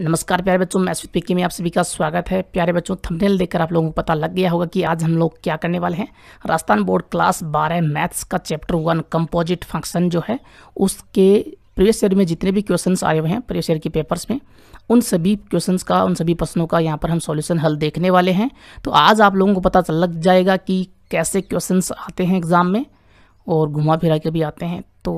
नमस्कार प्यारे बच्चों मैं अश्वित पिक्की में आप सभी का स्वागत है प्यारे बच्चों थंबनेल देखकर आप लोगों को पता लग गया होगा कि आज हम लोग क्या करने वाले हैं राजस्थान बोर्ड क्लास बारह मैथ्स का चैप्टर वन कंपोजिट फंक्शन जो है उसके प्रीवियस ईयर में जितने भी क्वेश्चन आए हुए हैं प्रीवियस ईयर के पेपर्स में उन सभी क्वेश्चन का उन सभी प्रश्नों का यहाँ पर हम सोल्यूशन हल देखने वाले हैं तो आज आप लोगों को पता लग जाएगा कि कैसे क्वेश्चन आते हैं एग्ज़ाम में और घुमा फिरा के भी आते हैं तो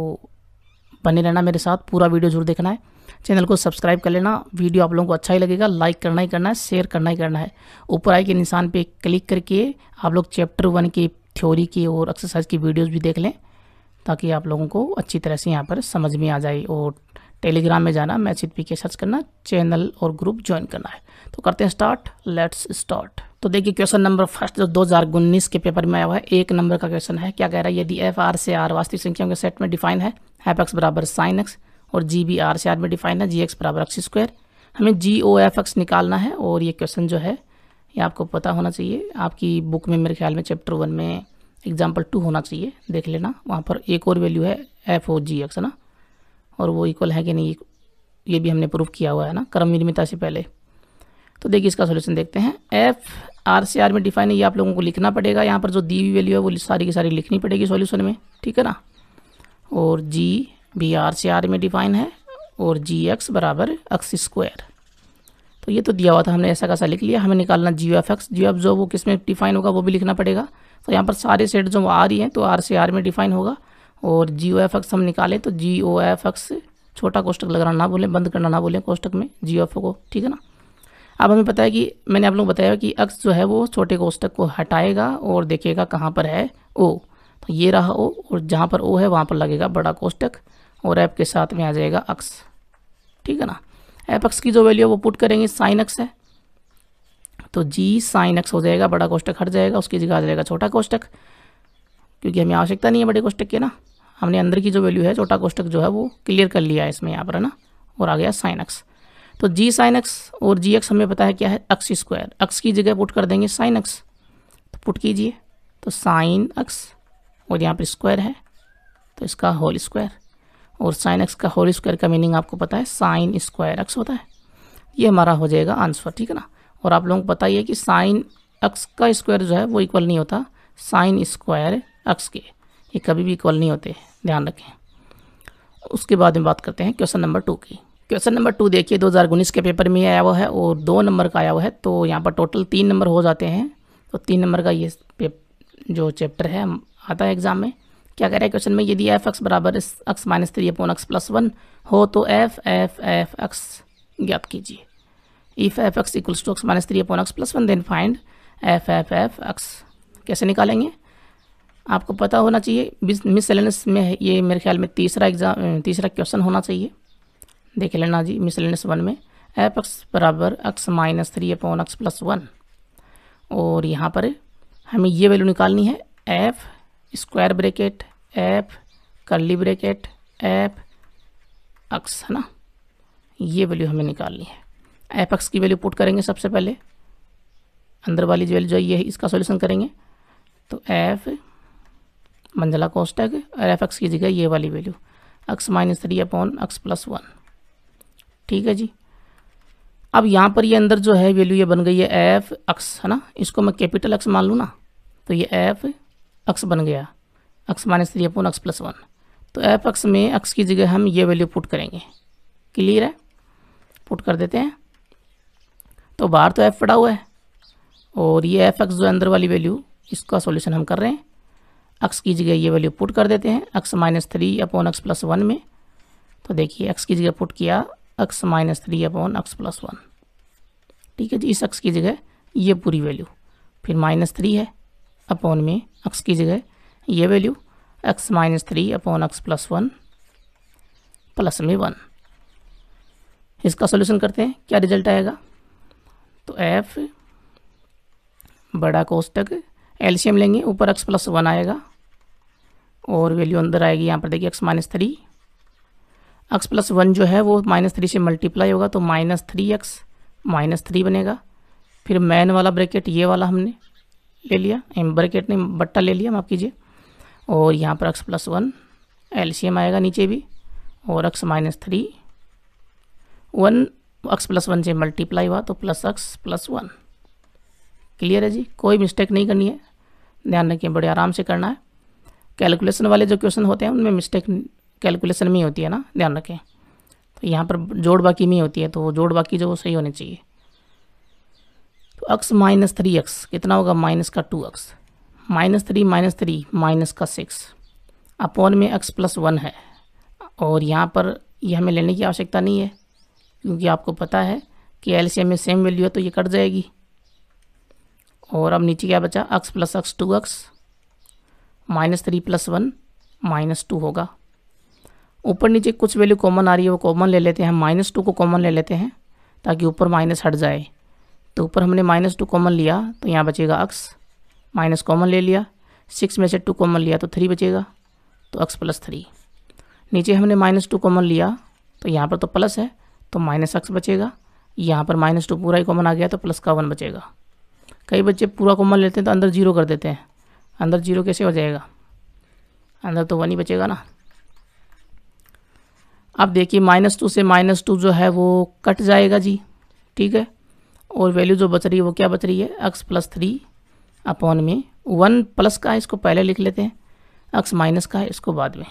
बने रहना मेरे साथ पूरा वीडियो जरूर देखना है चैनल को सब्सक्राइब कर लेना वीडियो आप लोगों को अच्छा ही लगेगा लाइक करना ही करना है शेयर करना ही करना है ऊपर आई के निशान पे क्लिक करके आप लोग चैप्टर वन की थ्योरी की और एक्सरसाइज की वीडियोज भी देख लें ताकि आप लोगों को अच्छी तरह से यहाँ पर समझ में आ जाए और टेलीग्राम में जाना मैसेज पी के सर्च करना चैनल और ग्रुप ज्वाइन करना है तो करते हैं स्टार्ट लेट्स स्टार्ट तो देखिए क्वेश्चन नंबर फर्स्ट जो दो हज़ार उन्नीस के पेपर में आया हुआ है एक नंबर का क्वेश्चन है क्या कह रहा है यदि एफ आर से आर वास्तविक संख्याओं के सेट में डिफाइन है एफ एक्स बराबर साइन एक्स और जी बी आर से आर में डिफाइन है जी एक्स बराबर एक्स स्क्वायर हमें जी ओ एफ एक्स निकालना है और ये क्वेश्चन जो है ये आपको पता होना चाहिए आपकी बुक में मेरे ख्याल में चैप्टर वन में एग्जाम्पल टू होना चाहिए देख लेना वहाँ पर एक और वैल्यू है एफ ओ जी एक्स है ना और वो इक्वल है कि नहीं ये भी हमने प्रूफ किया हुआ है ना क्रम निर्मिता से पहले तो देखिए इसका सोल्यूशन देखते हैं एफ आर सी आर में डिफाइन है ये आप लोगों को लिखना पड़ेगा यहाँ पर जो दी वी वैल्यू है वो सारी की सारी लिखनी पड़ेगी सॉल्यूशन में ठीक है ना और जी बी आर से आर में डिफाइन है और जी एक्स बराबर एक्स स्क्वायर तो ये तो दिया हुआ था हमने ऐसा कैसा लिख लिया हमें निकालना G F x G F जो वो किस में डिफाइन होगा वो भी लिखना पड़ेगा तो यहाँ पर सारे सेट जो आ रही हैं तो आर से आर में डिफाइन होगा और जी ओ एफ एक्स हम निकालें तो जी ओ एफ एक्स छोटा कोष्टक लगाना ना बोलें बंद करना ना बोलें कोष्टक में जी एफ को ठीक है ना अब हमें पता है कि मैंने आप लोगों को बताया कि एक्स जो है वो छोटे कोष्टक को हटाएगा और देखेगा कहाँ पर है ओ तो ये रहा ओ और जहाँ पर ओ है वहाँ पर लगेगा बड़ा कोष्टक और ऐप के साथ में आ जाएगा अक्स ठीक है ना एफ एक्स की जो वैल्यू है वो पुट करेंगे साइन एक्स है तो जी साइन एक्स हो जाएगा बड़ा कोष्टक हट जाएगा उसकी जगह आ जाएगा छोटा कोष्टक क्योंकि हमें आवश्यकता नहीं है बड़े कोष्टक के ना हमने अंदर की जो वैल्यू है छोटा कोष्टक जो है वो क्लियर कर लिया है इसमें यहाँ पर है ना और आ गया साइन एक्स तो जी साइन एक्स और जी एक्स हमें पता है क्या है एक्स स्क्वायर एक्स की जगह पुट कर देंगे साइन एक्स तो पुट कीजिए तो साइन एक्स और यहाँ पर स्क्वायर है तो इसका होल स्क्वायर और साइन एक्स का होल स्क्वायर का मीनिंग आपको पता है साइन स्क्वायर एक्स होता है ये हमारा हो जाएगा आंसर ठीक है ना और आप लोगों को पता ही है कि साइन एक्स का स्क्वायर जो है वो इक्वल नहीं होता साइन स्क्वायर एक्स के ये कभी भी इक्वल नहीं होते ध्यान रखें उसके बाद में बात करते हैं क्वेश्चन नंबर टू की क्वेश्चन नंबर टू देखिए दो हज़ार उन्नीस के पेपर में आया हुआ है और दो नंबर का आया हुआ है तो यहाँ पर टोटल तीन नंबर हो जाते हैं तो तीन नंबर का ये जो चैप्टर है आता है एग्ज़ाम में क्या कह रहा है क्वेश्चन में यदि एफ एक्स बराबर X minus three upon X plus one हो तो एफ एफ एफ एक्स ज्ञात कीजिए if F x equals to x minus three upon X plus one then find F F F X कैसे निकालेंगे आपको पता होना चाहिए मिस सेलेनस में ये मेरे ख्याल में तीसरा एग्जाम तीसरा क्वेश्चन होना चाहिए देख लेना जी मिस सेलेनस वन में एफ एक्स बराबर X minus three upon X plus one और यहाँ पर हमें ये वैल्यू निकालनी है F square bracket F curly bracket F X है ना ये वैल्यू हमें निकालनी है एफ एक्स की वैल्यू पुट करेंगे सबसे पहले अंदर वाली जो वैल्यू जो ये इसका सॉल्यूशन करेंगे तो एफ मंजला कोष्टक और एफ एक्स की जगह ये वाली value X minus three upon X plus one ठीक है जी अब यहाँ पर ये अंदर जो है वैल्यू ये बन गई है एफ एक्स है ना इसको मैं कैपिटल एक्स मान लूँ ना तो ये एफ अक्स बन गया X minus three upon X plus one तो एफ अक्स में अक्स की जगह हम ये वैल्यू पुट करेंगे क्लियर है पुट कर देते हैं तो बाहर तो एफ पड़ा हुआ है और ये एफ एक्स जो अंदर वाली वैल्यू इसका सॉल्यूशन हम कर रहे हैं अक्स की जगह ये वैल्यू पुट कर देते हैं X minus three upon X plus one में तो देखिए अक्स की जगह पुट किया X minus three upon X plus one ठीक है जी इस अक्स की जगह ये पूरी वैल्यू फिर माइनस थ्री है अपॉन में एक्स की जगह ये value X minus three upon X plus one plus में वन इसका सोल्यूशन करते हैं क्या रिजल्ट आएगा तो एफ बड़ा कोष्टक एलसीएम लेंगे ऊपर एक्स प्लस वन आएगा और वैल्यू अंदर आएगी यहाँ पर देखिए x minus three x plus one जो है वो माइनस थ्री से मल्टीप्लाई होगा तो minus three x minus three बनेगा फिर मैन वाला ब्रैकेट ये वाला हमने ले लिया ब्रैकेट ने बट्टा ले लिया माफ़ कीजिए और यहाँ पर एक्स प्लस वन एलसीएम आएगा नीचे भी और x minus three one x plus one से मल्टीप्लाई हुआ तो plus x plus one clear है जी कोई मिस्टेक नहीं करनी है ध्यान रखिए बड़े आराम से करना है कैलकुलेशन वाले जो क्वेश्चन होते हैं उनमें मिस्टेक कैलकुलेशन में ही होती है ना ध्यान रखें तो यहाँ पर जोड़ बाकी में ही होती है तो जोड़ बाकी जो वो सही होने चाहिए तो एक्स माइनस थ्री एक्स कितना होगा माइनस का two x minus three minus three minus का सिक्स अपॉन में एक्स प्लस वन है और यहाँ पर ये हमें लेने की आवश्यकता नहीं है क्योंकि आपको पता है कि एल में सेम वैल्यू है तो ये कट जाएगी और अब नीचे क्या बचा x plus x two x minus three plus one minus two होगा ऊपर नीचे कुछ वैल्यू कॉमन आ रही है वो कॉमन ले लेते हैं माइनस टू को कॉमन ले लेते हैं ताकि ऊपर माइनस हट जाए तो ऊपर हमने माइनस टू कॉमन लिया तो यहाँ बचेगा अक्स माइनस कॉमन ले लिया सिक्स में से टू कॉमन लिया तो थ्री बचेगा तो अक्स प्लस थ्री नीचे हमने माइनस टू कॉमन लिया तो यहाँ पर तो प्लस है तो माइनस अक्स बचेगा यहाँ पर माइनस टू पूरा ही कॉमन आ गया तो प्लस का वन बचेगा कई बच्चे पूरा कॉमन लेते हैं तो अंदर जीरो कर देते हैं अंदर जीरो कैसे हो जाएगा अंदर तो वन ही बचेगा ना अब देखिए माइनस टू से माइनस टू जो है वो कट जाएगा जी ठीक है और वैल्यू जो बच रही है वो क्या बच रही है एक्स प्लस थ्री अपॉन में वन प्लस का है इसको पहले लिख लेते हैं एक्स माइनस का है इसको बाद में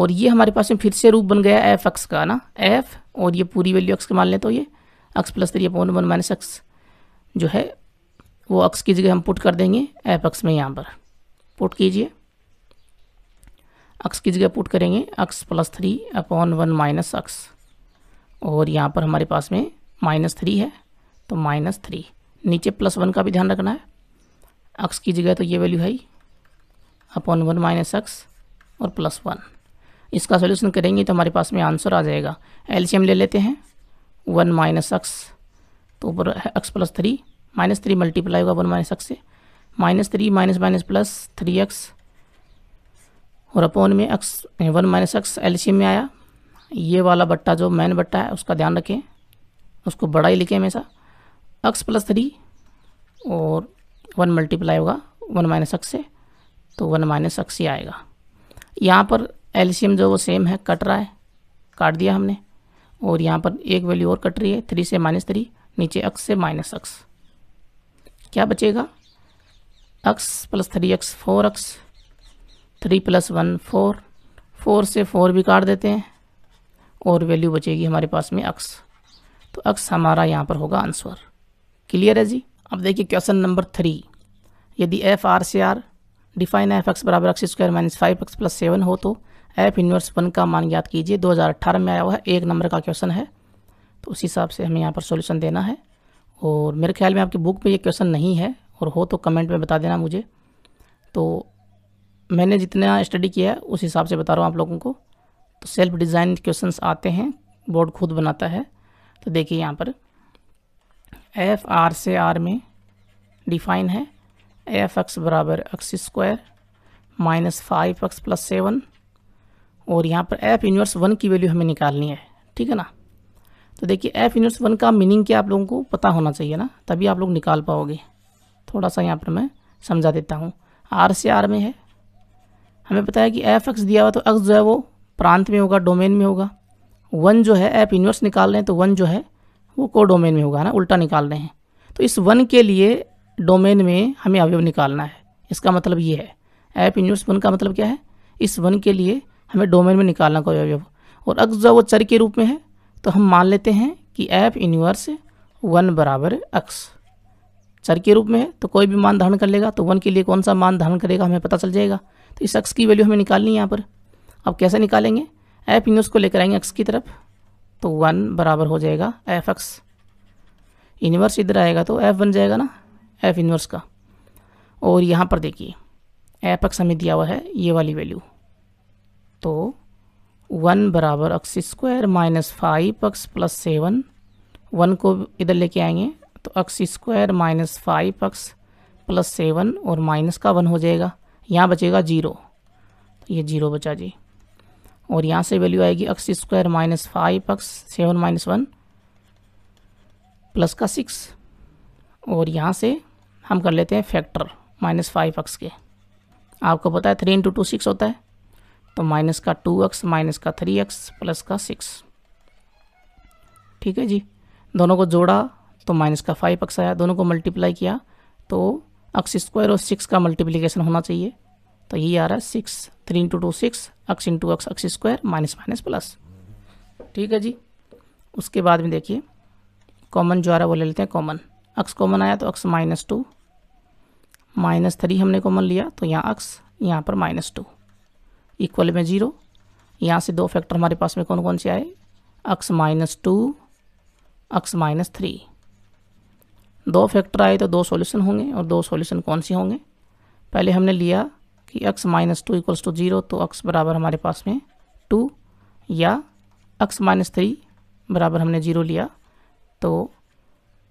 और ये हमारे पास में फिर से रूप बन गया एफ एक्स का ना एफ और ये पूरी वैल्यू एक्स के मान लें तो ये x plus three upon one minus x जो है वो एक्स की जगह हम पुट कर देंगे एफ एक्स में यहाँ पर पुट कीजिए एक्स की जगह पुट करेंगे x plus three upon one minus x और यहाँ पर हमारे पास में माइनस थ्री है तो माइनस थ्री नीचे प्लस वन का भी ध्यान रखना है एक्स की जगह तो ये वैल्यू है ही अपॉन वन माइनस एक्स और प्लस वन इसका सोल्यूशन करेंगे तो हमारे पास में आंसर आ जाएगा एलसीएम ले लेते हैं वन माइनस एक्स तो ऊपर x plus three minus three multiply होगा वन माइनस एक्स से minus three minus minus plus three x और अपॉन में x one minus x L में आया ये वाला बट्टा जो मैन बट्टा है उसका ध्यान रखें उसको बड़ा ही लिखें हमेशा एक्स प्लस थ्री और वन मल्टीप्लाई होगा वन माइनस एक्स से तो वन माइनस एक्स ही आएगा यहाँ पर एलसीएम जो वो सेम है कट रहा है काट दिया हमने और यहाँ पर एक वैल्यू और कट रही है थ्री से माइनस थ्री नीचे एक्स से माइनस एक्स क्या बचेगा x plus three x four x three plus one four four से फोर भी काट देते हैं और वैल्यू बचेगी हमारे पास में एक्स तो अक्स हमारा यहाँ पर होगा आंसर क्लियर है जी अब देखिए क्वेश्चन नंबर थ्री यदि एफ आर से आर डिफाइन एफ एक्स बराबर x square minus five x plus seven हो तो एफ इन्वर्स वन का मान याद कीजिए 2018 में आया हुआ है एक नंबर का क्वेश्चन है तो उस हिसाब से हमें यहाँ पर सॉल्यूशन देना है और मेरे ख्याल में आपकी बुक में ये क्वेश्चन नहीं है और हो तो कमेंट में बता देना मुझे तो मैंने जितना स्टडी किया है उस हिसाब से बता रहा हूँ आप लोगों को तो सेल्फ डिज़ाइन क्वेश्चन आते हैं बोर्ड खुद बनाता है तो देखिए यहाँ पर एफ आर से आर में डिफाइन है एफ एक्स बराबर x square minus five x plus seven और यहाँ पर एफ यूनिवर्स वन की वैल्यू हमें निकालनी है ठीक है ना तो देखिए एफ यूनिवर्स वन का मीनिंग क्या आप लोगों को पता होना चाहिए ना तभी आप लोग निकाल पाओगे थोड़ा सा यहाँ पर मैं समझा देता हूँ आर से आर में है हमें पता है कि एफ एक्स दिया हुआ तो एक्स जो है वो प्रांत में होगा डोमेन में होगा वन जो है ऐप यूनिवर्स निकाल रहे हैं तो वन जो है वो को डोमेन में होगा ना उल्टा निकाल रहे हैं तो इस वन के लिए डोमेन में हमें अवयव निकालना है इसका मतलब ये है ऐप यूनिवर्स वन का मतलब क्या है इस वन के लिए हमें डोमेन में निकालना कोई अवयव और अक्स जो वो चर के रूप में है तो हम मान लेते हैं कि ऐप यूनिवर्स वन बराबर अक्स चर के रूप में है तो कोई भी मान धारण कर लेगा तो वन के लिए कौन सा मान धारण करेगा हमें पता चल जाएगा तो इस अक्स की वैल्यू हमें निकालनी है यहाँ पर अब कैसे निकालेंगे एफ इनोस को लेकर आएंगे एक्स की तरफ तो वन बराबर हो जाएगा एफ एक्स इनवर्स इधर आएगा तो एफ बन जाएगा ना एफ इनवर्स का और यहाँ पर देखिए एफ एक्स हमें दिया हुआ है ये वाली वैल्यू तो वन बराबर x square minus five x plus seven one को इधर लेके आएंगे तो x square minus five x plus seven और माइनस का वन हो जाएगा यहाँ बचेगा जीरो तो ये जीरो बचा जी और यहाँ से वैल्यू आएगी x square minus five x seven minus one plus का सिक्स और यहाँ से हम कर लेते हैं फैक्टर माइनस फाइव एक्स के आपको पता है थ्री इंटू टू सिक्स होता है तो माइनस का टू एक्स माइनस का थ्री एक्स प्लस का सिक्स ठीक है जी दोनों को जोड़ा तो माइनस का फाइव एक्स आया दोनों को मल्टीप्लाई किया तो एक्स स्क्वायर और सिक्स का मल्टीप्लीकेशन होना चाहिए तो ये आ रहा है six three into two six x into x x square minus minus plus ठीक है जी उसके बाद में देखिए कॉमन जो आ रहा है वो ले लेते हैं कॉमन एक्स कॉमन आया तो x minus two minus three हमने कॉमन लिया तो यहाँ अक्स यहाँ पर माइनस टू इक्वल में ज़ीरो यहाँ से दो फैक्टर हमारे पास में कौन कौन से आए x minus two x minus three दो फैक्टर आए तो दो सॉल्यूशन होंगे और दो सॉल्यूशन कौन से होंगे पहले हमने लिया कि x minus two equals to zero तो x बराबर हमारे पास में टू या x माइनस थ्री बराबर हमने ज़ीरो लिया तो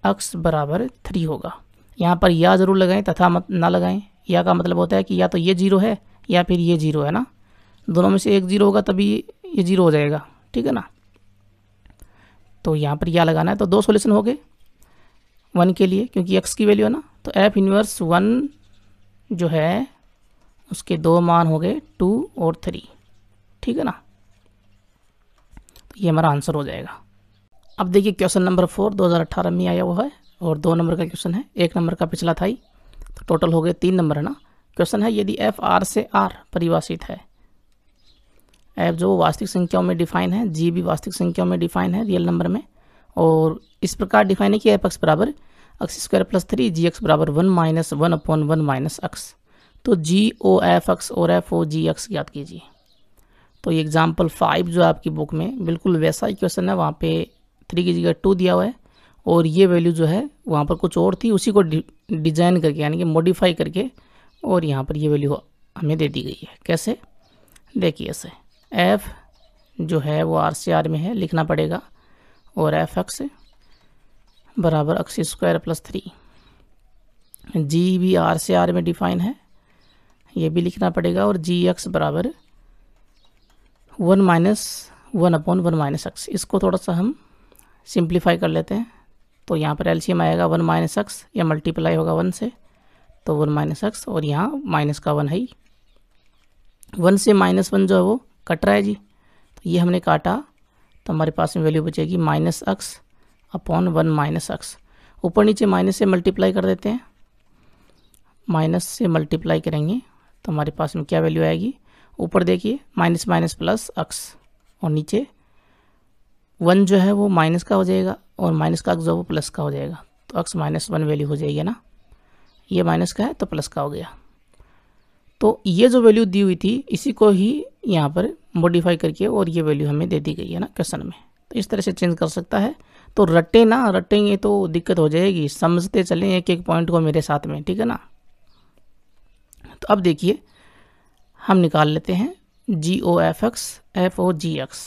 x बराबर थ्री होगा यहाँ पर या ज़रूर लगाएं तथा मत ना लगाएं या का मतलब होता है कि या तो ये ज़ीरो है या फिर ये ज़ीरो है ना दोनों में से एक ज़ीरो होगा तभी ये ज़ीरो हो जाएगा ठीक है ना तो यहाँ पर या लगाना है तो दो सोल्यूशन हो गए वन के लिए क्योंकि एक्स की वैल्यू है ना तो एफ इनवर्स वन जो है उसके दो मान हो गए टू और थ्री ठीक है ना तो ये हमारा आंसर हो जाएगा अब देखिए क्वेश्चन नंबर फोर 2018 में आया हुआ है और दो नंबर का क्वेश्चन है एक नंबर का पिछला था ही तो टोटल हो गए तीन नंबर है ना क्वेश्चन है यदि एफ आर से आर परिभाषित है एफ जो वास्तविक संख्याओं में डिफाइन है जी भी वास्तविक संख्याओं में डिफाइन है रियल नंबर में और इस प्रकार डिफाइन है कि एफ एक्स बराबर x square plus three g x बराबर one minus one upon one minus x तो जी ओ एफ एक्स और एफ ओ जी एक्स याद कीजिए तो ये एग्ज़ाम्पल फाइव जो है आपकी बुक में बिल्कुल वैसा ही क्वेश्चन है वहाँ पे थ्री की जगह टू दिया हुआ है और ये वैल्यू जो है वहाँ पर कुछ और थी उसी को डिजाइन करके यानी कि मॉडिफाई करके और यहाँ पर ये वैल्यू हमें दे दी गई है कैसे देखिए ऐसे एफ़ जो है वो आर सी आर में है लिखना पड़ेगा और एफ एक्स बराबर x square plus three g भी आर सी आर में डिफाइन है ये भी लिखना पड़ेगा और जी एक्स बराबर one minus one upon one minus x इसको थोड़ा सा हम सिंप्लीफाई कर लेते हैं तो यहाँ पर एलसीएम आएगा वन माइनस एक्स या मल्टीप्लाई होगा वन से तो वन माइनस एक्स और यहाँ माइनस का वन है ही वन से माइनस वन जो है वो कट रहा है जी तो ये हमने काटा तो हमारे पास में वैल्यू बचेगी minus x upon one minus x ऊपर नीचे माइनस से मल्टीप्लाई कर देते हैं माइनस से मल्टीप्लाई करेंगे तो हमारे पास में क्या वैल्यू आएगी ऊपर देखिए माइनस माइनस प्लस अक्स और नीचे वन जो है वो माइनस का हो जाएगा और माइनस का अक्स जो है वो प्लस का हो जाएगा तो अक्स माइनस वन वैल्यू हो जाएगी ना ये माइनस का है तो प्लस का हो गया तो ये जो वैल्यू दी हुई थी इसी को ही यहाँ पर मॉडिफाई करके और ये वैल्यू हमें दे दी गई है ना क्वेश्चन में तो इस तरह से चेंज कर सकता है तो रटे ना रटेंगे तो दिक्कत हो जाएगी समझते चलें एक एक पॉइंट को मेरे साथ में ठीक है ना तो अब देखिए हम निकाल लेते हैं g o f x f o g x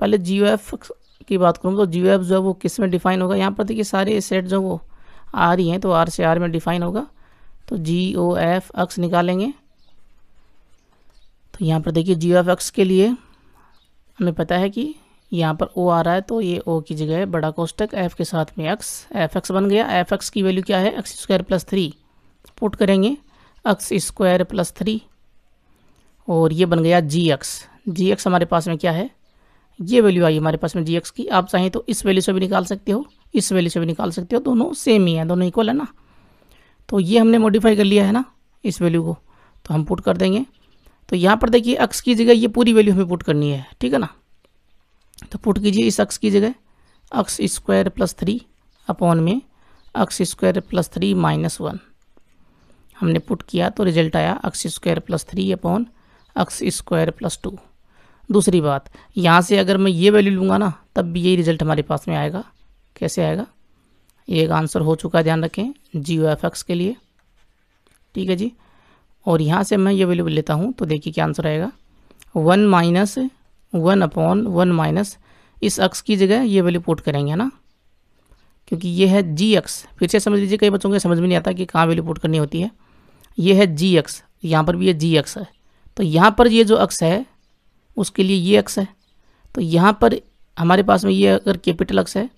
पहले जी ओ एफ एक्स की बात करूँ तो जी ओ एफ जो है वो किस में डिफाइन होगा यहाँ पर देखिए सारे सेट जो वो आ रही हैं तो आर से आर में डिफाइन होगा तो जी ओ एफ एक्स निकालेंगे तो यहाँ पर देखिए जी ओ एफ एक्स के लिए हमें पता है कि यहाँ पर ओ आ रहा है तो ये ओ की जगह बड़ा कोष्टक एफ के साथ में एक्स एफ एक्स बन गया एफ एक्स की वैल्यू क्या है x square plus three put करेंगे एक्स स्क्वायर प्लस थ्री और ये बन गया जी एक्स जी एक्स हमारे पास में क्या है ये वैल्यू आई हमारे पास में जी एक्स की आप चाहें तो इस वैल्यू से भी निकाल सकते हो इस वैल्यू से भी निकाल सकते हो दोनों सेम ही है दोनों इक्वल है ना तो ये हमने मॉडिफाई कर लिया है ना इस वैल्यू को तो हम पुट कर देंगे तो यहाँ पर देखिए एक्स की जगह ये पूरी वैल्यू हमें पुट करनी है ठीक है ना तो पुट कीजिए इस एक्स की जगह x square plus three upon में x square plus three minus one हमने पुट किया तो रिजल्ट आया x square plus three upon x square plus two दूसरी बात यहाँ से अगर मैं ये वैल्यू लूँगा ना तब भी यही रिजल्ट हमारे पास में आएगा कैसे आएगा ये एक आंसर हो चुका है ध्यान रखें जी ओ एफ एक्स के लिए ठीक है जी और यहाँ से मैं ये वैल्यू लेता हूँ तो देखिए क्या आंसर आएगा one minus one upon one minus इस अक्स की जगह ये वैल्यू पुट करेंगे है ना क्योंकि ये है जी एक्स फिर से समझ लीजिए कई बच्चों को समझ में नहीं आता कि कहाँ वैल्यू पुट करनी होती है ये है जी एक्स यहाँ पर भी ये जी एक्स है तो यहाँ पर ये जो अक्स है उसके लिए ये अक्स है तो यहाँ पर हमारे पास में ये अगर कैपिटल अक्स है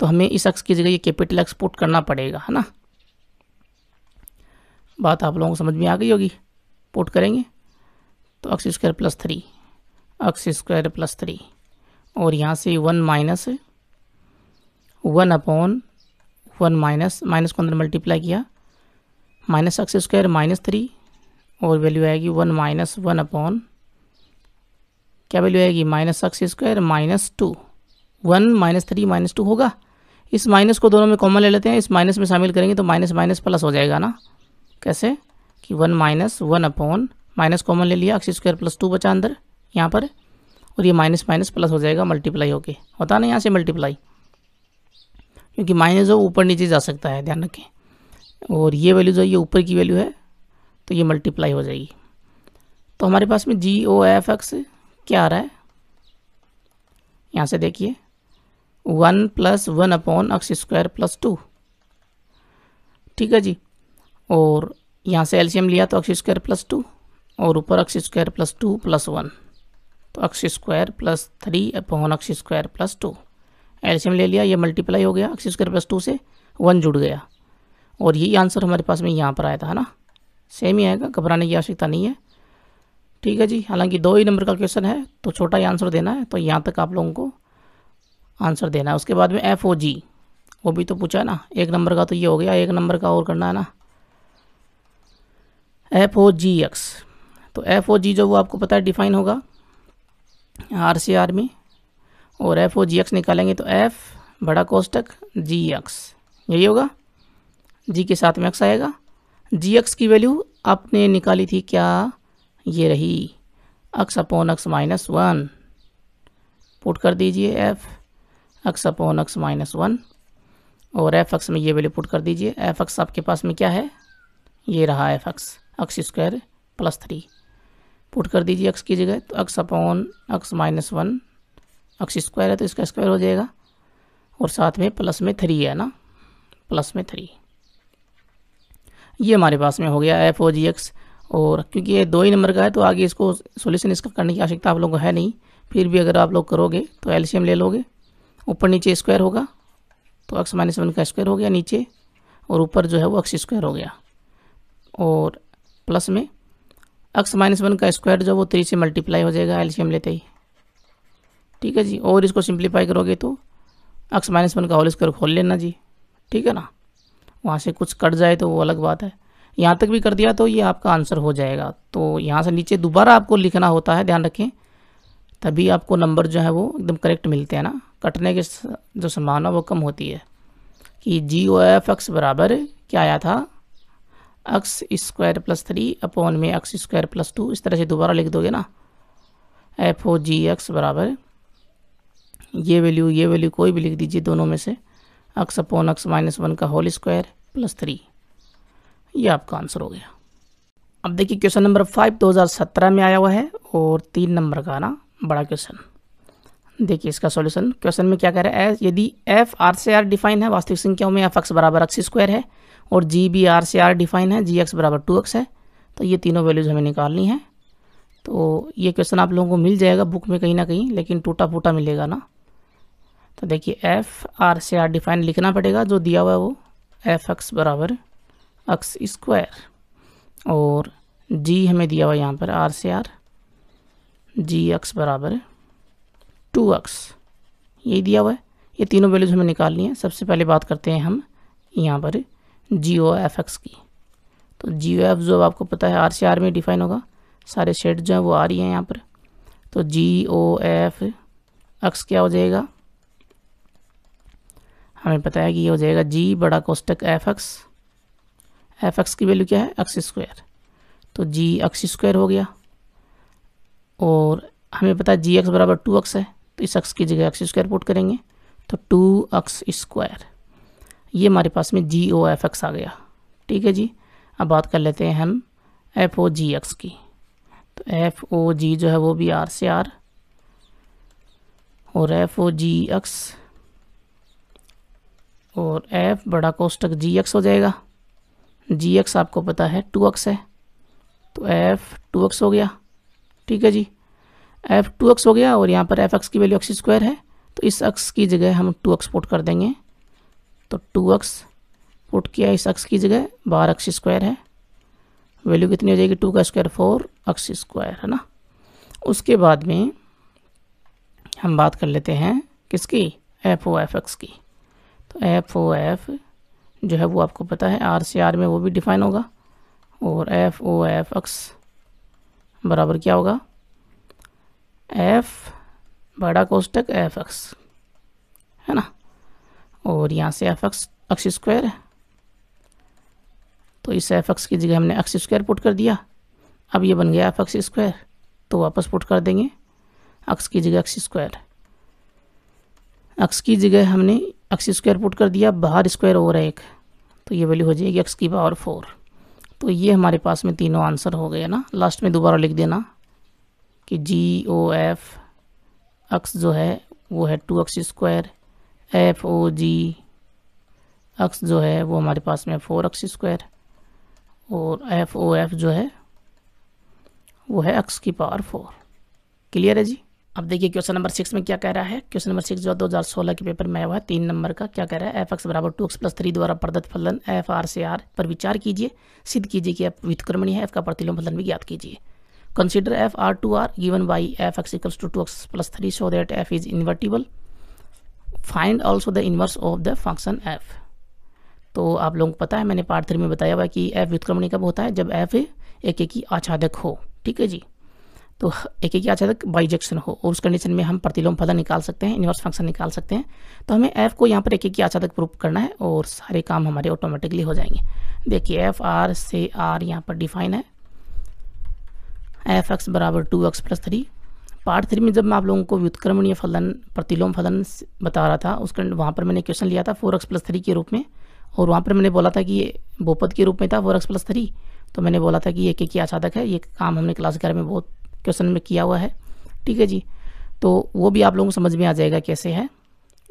तो हमें इस अक्स की जगह ये कैपिटल अक्स पुट करना पड़ेगा है ना बात आप लोगों को समझ में आ गई होगी पुट करेंगे तो x square plus three x square plus three और यहाँ से one minus one upon one minus minus को अंदर मल्टीप्लाई किया minus x square minus three और वैल्यू आएगी वन माइनस वन अपॉन क्या वैल्यू आएगी minus x square minus two one minus three minus two होगा इस माइनस को दोनों में कॉमन ले लेते हैं इस माइनस में शामिल करेंगे तो माइनस माइनस प्लस हो जाएगा ना कैसे कि one minus one upon minus common ले लिया एक्स स्क्वायर प्लस टू बचा अंदर यहाँ पर और ये माइनस माइनस प्लस हो जाएगा मल्टीप्लाई होके होता ना यहाँ से मल्टीप्लाई क्योंकि माइनस जो ऊपर नीचे जा सकता है ध्यान रखें और ये वैल्यू जो ये ऊपर की वैल्यू है तो ये मल्टीप्लाई हो जाएगी तो हमारे पास में जी ओ एफ एक्स क्या आ रहा है यहाँ से देखिए one plus one upon x square plus two ठीक है जी और यहाँ से एलसीएम लिया तो एक्स स्क्वायर प्लस टू और ऊपर x square plus two plus one तो x square plus three upon x square plus two LCM ले लिया ये मल्टीप्लाई हो गया एक्स स्क्वायर प्लस टू से वन जुड़ गया और यही आंसर हमारे पास में यहाँ पर आया था है ना सेम ही आएगा घबराने की आवश्यकता नहीं है ठीक है जी हालांकि दो ही नंबर का क्वेश्चन है तो छोटा ही आंसर देना है तो यहाँ तक आप लोगों को आंसर देना है उसके बाद में एफ ओ जी वो भी तो पूछा है ना एक नंबर का तो ये हो गया एक नंबर का और करना है ना एफ ओ जी एक्स तो एफ ओ जी जो वो आपको पता है डिफाइन होगा आर सी आर में और एफ ओ जी एक्स निकालेंगे तो एफ बड़ा कोष्टक जी एक्स यही होगा जी के साथ में एक्स आएगा जी एक्स की वैल्यू आपने निकाली थी क्या ये रही x upon x minus one put कर दीजिए f x upon x minus one और एफ एक्स में ये वैल्यू पुट कर दीजिए एफ एक्स आपके पास में क्या है ये रहा f x x square plus three put कर दीजिए एक्स की जगह तो x upon x minus one x square है तो इसका स्क्वायर हो जाएगा और साथ में प्लस में थ्री है ना प्लस में थ्री ये हमारे पास में हो गया एफ ओ जी एक्स और क्योंकि ये दो ही नंबर का है तो आगे इसको सोल्यूशन इसका करने की आवश्यकता आप लोगों को है नहीं फिर भी अगर आप लोग करोगे तो एल्शियम ले लोगे ऊपर नीचे स्क्वायर होगा तो एक्स माइनस वन का स्क्वायर हो गया नीचे और ऊपर जो है वो एक्स स्क्वायर हो गया और प्लस में एक्स माइनस वन का स्क्वायर जो वो थ्री से मल्टीप्लाई हो जाएगा एल्शियम लेते ही ठीक है जी और इसको सिंप्लीफाई करोगे तो एक्स माइनस वन का होल स्क्वायर खोल लेना जी ठीक है ना वहाँ से कुछ कट जाए तो वो अलग बात है यहाँ तक भी कर दिया तो ये आपका आंसर हो जाएगा तो यहाँ से नीचे दोबारा आपको लिखना होता है ध्यान रखें तभी आपको नंबर जो है वो एकदम करेक्ट मिलते हैं ना कटने के जो संभावना वो कम होती है कि जी ओ एफ एक्स बराबर क्या आया था x square plus three upon में एक्स स्क्वायर प्लस टू इस तरह से दोबारा लिख दोगे ना एफ ओ जी एक्स बराबर ये वैल्यू ये वैल्यू कोई भी लिख दीजिए दोनों में से x upon x minus one का होल स्क्वायर प्लस थ्री ये आपका आंसर हो गया अब देखिए क्वेश्चन नंबर फाइव 2017 में आया हुआ है और तीन नंबर का ना बड़ा क्वेश्चन देखिए इसका सॉल्यूशन क्वेश्चन में क्या कह रहा है यदि एफ आर से आर डिफाइन है वास्तविक संख्या में एफ एक्स बराबर एक्स स्क्वायर है और जी बी आर से आर डिफाइन है जी एक्स बराबर टू एक्स है तो ये तीनों वैल्यूज़ हमें निकालनी है तो ये क्वेश्चन आप लोगों को मिल जाएगा बुक में कहीं ना कहीं लेकिन टूटा फूटा मिलेगा ना तो देखिए एफ आर से आर डिफाइन लिखना पड़ेगा जो दिया हुआ है वो एफ एक्स बराबर एक्स स्क्वायर और जी हमें दिया हुआ यहाँ पर आर से आर जी एक्स बराबर टू एक्स यही दिया हुआ है ये तीनों वैल्यूज हमें निकालनी है सबसे पहले बात करते हैं हम यहाँ पर जी ओ एफ एक्स की तो जी ओ एफ जो आपको पता है आर से आर में डिफाइन होगा सारे शेड जो हैं वो आ रही हैं यहाँ पर तो जी ओ एफ एक्स क्या हो जाएगा हमें पता है कि ये हो जाएगा जी बड़ा कोष्टक एफ एक्स एफ एक्स की वैल्यू क्या है एक्स स्क्वायर तो जी एक्स स्क्वायर हो गया और हमें पता है जी एक्स बराबर टू एक्स है तो इस एक्स की जगह एक्स स्क्वायर पुट करेंगे तो टू एक्स स्क्वायर ये हमारे पास में जी ओ एफ एक्स आ गया ठीक है जी अब बात कर लेते हैं हम एफ ओ जी एक्स की तो एफ ओ जी जो है वो भी आर से आर और एफ ओ जी एक्स और एफ बड़ा कोष्टक जी एक्स हो जाएगा जी एक्स आपको पता है टू एक्स है तो एफ टू एक्स हो गया ठीक है जी एफ टू एक्स हो गया और यहाँ पर एफ एक्स की वैल्यू एक्स स्क्वायर है तो इस एक्स की जगह हम टू एक्स पुट कर देंगे तो टू एक्स पुट किया इस एक्स की जगह बारह एक्स स्क्वायर है वैल्यू कितनी हो जाएगी टू का स्क्वायर फोर एक्स स्क्वायर है ना उसके बाद में हम बात कर लेते हैं किसकी एफ ओ एफ एक्स की एफ ओ एफ जो है वो आपको पता है आर सी आर में वो भी डिफाइन होगा और एफ ओ एफ एक्स बराबर क्या होगा एफ बड़ा कोष्टक एफ एक्स है ना और यहाँ से एफ एक्स एक्स स्क्वायर है तो इस एफ एक्स की जगह हमने एक्स स्क्वायर पुट कर दिया अब ये बन गया एफ एक्स स्क्वायर तो वापस पुट कर देंगे एक्स की जगह एक्स स्क्वायर एक्स की जगह हमने एक्स स्क्वायर पुट कर दिया बाहर स्क्वायर ओवर एक तो ये वैल्यू हो जाएगी एक्स की पावर फोर तो ये हमारे पास में तीनों आंसर हो गए ना लास्ट में दोबारा लिख देना कि जी ओ एफ एक्स जो है वो है two x square f o g x जो है वो हमारे पास में फोर एक्स स्क्वायर और एफ ओ एफ जो है वो है एक्स की पावर फोर क्लियर है जी अब देखिए क्वेश्चन नंबर सिक्स में क्या कह रहा है क्वेश्चन नंबर सिक्स जो दो हज़ार सोलह के पेपर में आया हुआ है तीन नंबर का क्या कह रहा है एफ एक्स बराबर टू एक्स प्लस थ्री द्वारा प्रदत्त फलन एफ आर से आर पर विचार कीजिए सिद्ध कीजिए कि एफ व्युतक्रमणी है एफ का प्रतिलोम फलन भी ज्ञात कीजिए consider f R to R given by f x equals to two x plus three so that f is invertible find also the inverse of the function f तो आप लोगों को पता है मैंने पार्ट थ्री में बताया हुआ कि एफ व्युतक्रमणी कब होता है जब एफ एक की आच्छादक हो ठीक है जी तो एक एक अचानक बाइजेक्शन हो और उस कंडीशन में हम प्रतिलोम फलन निकाल सकते हैं इन्वर्स फंक्शन निकाल सकते हैं तो हमें एफ को यहाँ पर एक एक अचानक प्रूफ करना है और सारे काम हमारे ऑटोमेटिकली हो जाएंगे देखिए एफ आर से आर यहाँ पर डिफाइन है एफ एक्स बराबर two x plus three part three में जब मैं आप लोगों को व्युत्क्रमणीय फलन प्रतिलोम फलन बता रहा था उसका वहाँ पर मैंने क्वेश्चन लिया था फोर एक्स प्लस थ्री के रूप में और वहाँ पर मैंने बोला था कि ये बहुपद के रूप में था फोर एक्स प्लस थ्री तो मैंने बोला था कि ये के आचादक है ये काम हमने क्लास ग्यारह में बहुत क्वेश्चन में किया हुआ है ठीक है जी तो वो भी आप लोगों को समझ में आ जाएगा कैसे है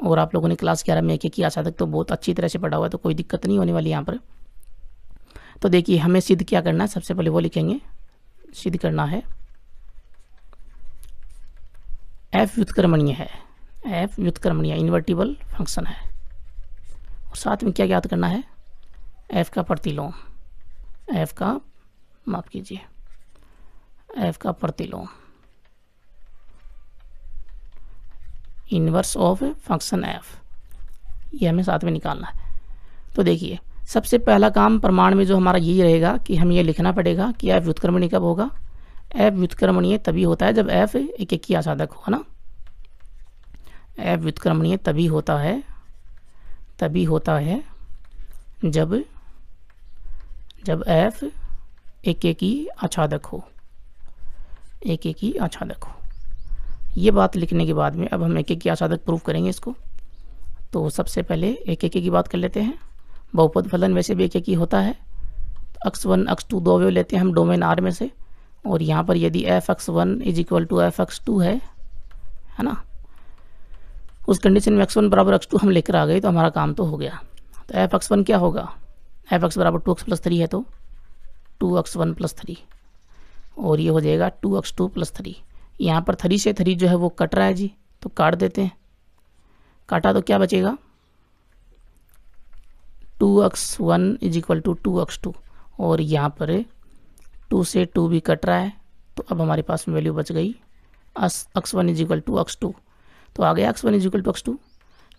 और आप लोगों ने क्लास ग्यारह में एक एक आशा तक तो बहुत अच्छी तरह से पढ़ा हुआ है तो कोई दिक्कत नहीं होने वाली यहाँ पर तो देखिए हमें सिद्ध क्या करना है सबसे पहले वो लिखेंगे सिद्ध करना है एफ व्युतकर्मणीय है एफ व्युतकर्मणीय इन्वर्टिबल फंक्शन है और साथ में क्या ज्ञात करना है एफ का प्रतिलोम एफ का माफ़ कीजिए एफ का प्रतिलोम इनवर्स ऑफ फंक्शन एफ ये हमें साथ में निकालना है तो देखिए सबसे पहला काम प्रमाण में जो हमारा यही रहेगा कि हमें यह लिखना पड़ेगा कि एफ व्युत्क्रमणीय कब होगा एफ व्युत्क्रमणीय तभी होता है जब एफ एक एक की आसाधक हो ना एफ व्युत्क्रमणीय तभी होता है तभी होता है जब जब एफ एक एक ही आच्छादक हो एक एक ही आच्छादक हो ये बात लिखने के बाद में अब हम एक एक ही आच्छादक प्रूफ करेंगे इसको तो सबसे पहले एक एक की बात कर लेते हैं बहुपद फलन वैसे भी एक एक ही होता है अक्स वन अक्स टू दो वे लेते हैं हम डोमेन आर में से और यहाँ पर यदि F x one is equal to f x two है है ना उस कंडीशन में एक्स वन बराबर एक्स टू हम लेकर आ गए तो हमारा काम तो हो गया तो एफ एक्स वन क्या होगा एफ एक्स बराबर टू एक्स प्लस थ्री है तो two x one plus three और ये हो जाएगा two x two plus three यहाँ पर थ्री से थ्री जो है वो कट रहा है जी तो काट देते हैं काटा तो क्या बचेगा two x one is equal to two x two और यहाँ पर टू से टू भी कट रहा है तो अब हमारे पास में वैल्यू बच गई x one is equal to x two तो आ गया x one is equal to x two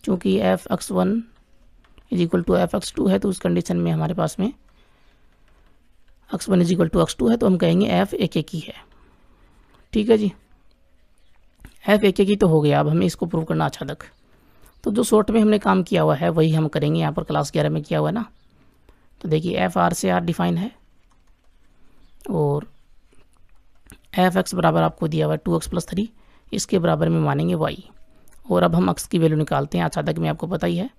चूँकि f x one is equal to f x two है तो उस कंडीशन में हमारे पास में x one is equal to x two है तो हम कहेंगे एफ एक एक ही है ठीक है जी एफ एक एक ही तो हो गया अब हमें इसको प्रूव करना अच्छा तक तो जो शॉर्ट में हमने काम किया हुआ है वही हम करेंगे यहाँ पर क्लास ग्यारह में किया हुआ है ना तो देखिए एफ आर से आर डिफाइन है और एफ एक्स बराबर आपको दिया हुआ है टू एक्स प्लस थ्री इसके बराबर में मानेंगे वाई और अब हम एक्स की वैल्यू निकालते हैं अच्छा तक में आपको पता ही है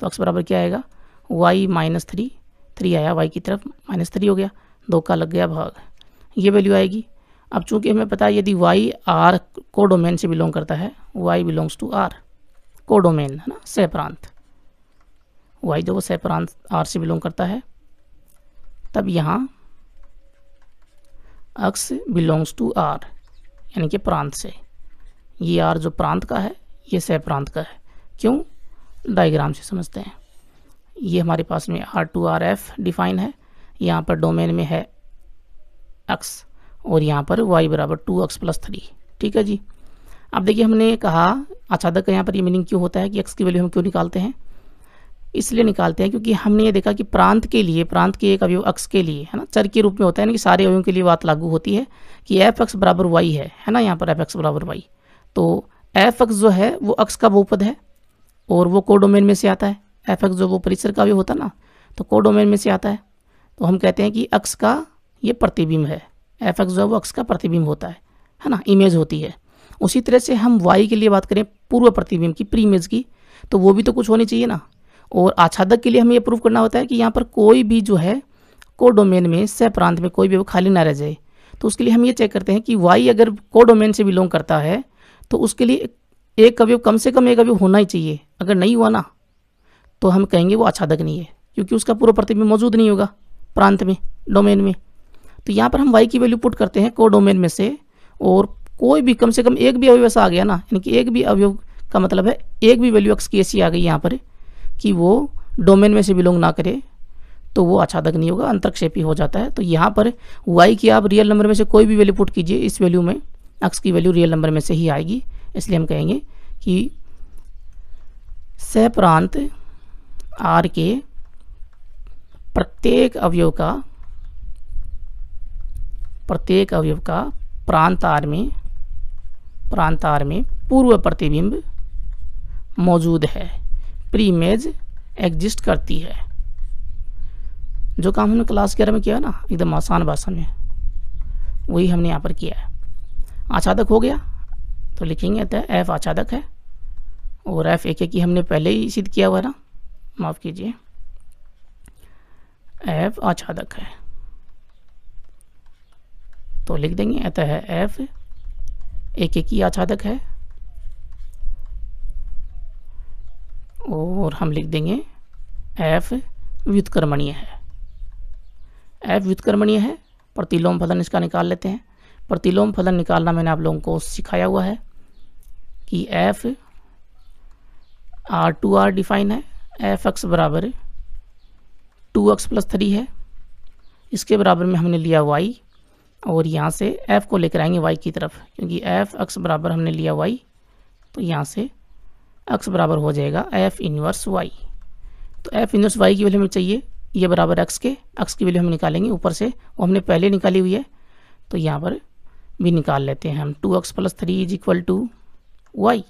तो एक्स बराबर क्या आएगा वाई माइनस थ्री थ्री आया वाई की तरफ माइनस थ्री हो गया धोखा लग गया भाग ये वैल्यू आएगी अब चूंकि हमें पता है यदि वाई आर को डोमेन से बिलोंग करता है वाई बिलोंग्स टू आर को डोमेन है ना सह प्रांत वाई जो वो सह प्रांत आर से बिलोंग करता है तब यहाँ अक्स बिलोंग्स टू आर यानी कि प्रांत से ये आर जो प्रांत का है ये सह प्रांत का है क्यों डायग्राम से समझते हैं ये हमारे पास में R to R f define है यहाँ पर डोमेन में है एक्स और यहाँ पर वाई बराबर टू एक्स प्लस थ्री ठीक है जी अब देखिए हमने कहा अचानक यहाँ पर ये मीनिंग क्यों होता है कि एक्स की वैल्यू हम क्यों निकालते हैं इसलिए निकालते हैं क्योंकि हमने ये देखा कि प्रांत के लिए प्रांत के एक अवयव अक्स के लिए है ना चर के रूप में होता है ना कि सारे अवयों के लिए बात लागू होती है कि एफ एक्स बराबर वाई है है ना यहाँ पर एफ एक्स बराबर वाई तो एफ एक्स जो है वो अक्स का बहुपद है और वो कोडोमेन में से आता है एफ एक्स जो वो परिसर का अवयव होता ना तो कोडोमेन में से आता है तो हम कहते हैं कि अक्स का ये प्रतिबिंब है एफ एक्स जो है वो अक्स का प्रतिबिंब होता है है ना इमेज होती है उसी तरह से हम वाई के लिए बात करें पूर्व प्रतिबिंब की प्री इमेज की तो वो भी तो कुछ होनी चाहिए ना और आच्छादक के लिए हमें ये प्रूव करना होता है कि यहाँ पर कोई भी जो है को डोमेन में सह प्रांत में कोई भी वो खाली ना रह जाए तो उसके लिए हम ये चेक करते हैं कि वाई अगर को डोमेन से बिलोंग करता है तो उसके लिए एक अवयव कम से कम एक अवयव होना ही चाहिए अगर नहीं हुआ ना तो हम कहेंगे वो आच्छादक नहीं है क्योंकि उसका पूरा प्रतिबिंब मौजूद नहीं होगा प्रांत में डोमेन में तो यहाँ पर हम वाई की वैल्यू पुट करते हैं को डोमेन में से और कोई भी कम से कम एक भी अवयव ऐसा आ गया ना यानी कि एक भी अवयव का मतलब है एक भी वैल्यू एक्स की ऐसी आ गई यहाँ पर कि वो डोमेन में से बिलोंग ना करे तो वो तक नहीं होगा अंतरक्षेपी हो जाता है तो यहाँ पर वाई की आप रियल नंबर में से कोई भी वैल्यू पुट कीजिए इस वैल्यू में एक्स की वैल्यू रियल नंबर में से ही आएगी इसलिए हम कहेंगे कि सह प्रांत आर के प्रत्येक अवयव का प्रत्येक अवयव का प्रांतार में प्रांतार में पूर्व प्रतिबिंब मौजूद है प्रीमेज एग्जिस्ट करती है जो काम हमने क्लास ग्यारह में किया ना एकदम आसान भाषा में वही हमने यहाँ पर किया है आच्छादक हो गया तो लिखेंगे तो एफ आच्छादक है और एफ एक की हमने पहले ही सिद्ध किया हुआ ना माफ़ कीजिए एफ आच्छादक है तो लिख देंगे अतः एफ एक एक ही आच्छादक है और हम लिख देंगे एफ व्युतकर्मणीय है एफ व्युतकर्मणीय है प्रतिलोम फलन इसका निकाल लेते हैं प्रतिलोम फलन निकालना मैंने आप लोगों को सिखाया हुआ है कि f R to R define है एफ एक्स बराबर टू एक्स प्लस थ्री है इसके बराबर में हमने लिया वाई और यहाँ से एफ़ को लेकर आएंगे वाई की तरफ क्योंकि एफ़ एक्स बराबर हमने लिया वाई तो यहाँ से एक्स बराबर हो जाएगा एफ़ इनवर्स वाई तो एफ़ इनवर्स वाई की वैल्यू हमें चाहिए ये बराबर एक्स के एक्स की वैल्यू हम निकालेंगे ऊपर से वो हमने पहले निकाली हुई है तो यहाँ पर भी निकाल लेते हैं हम two x plus three is equal to y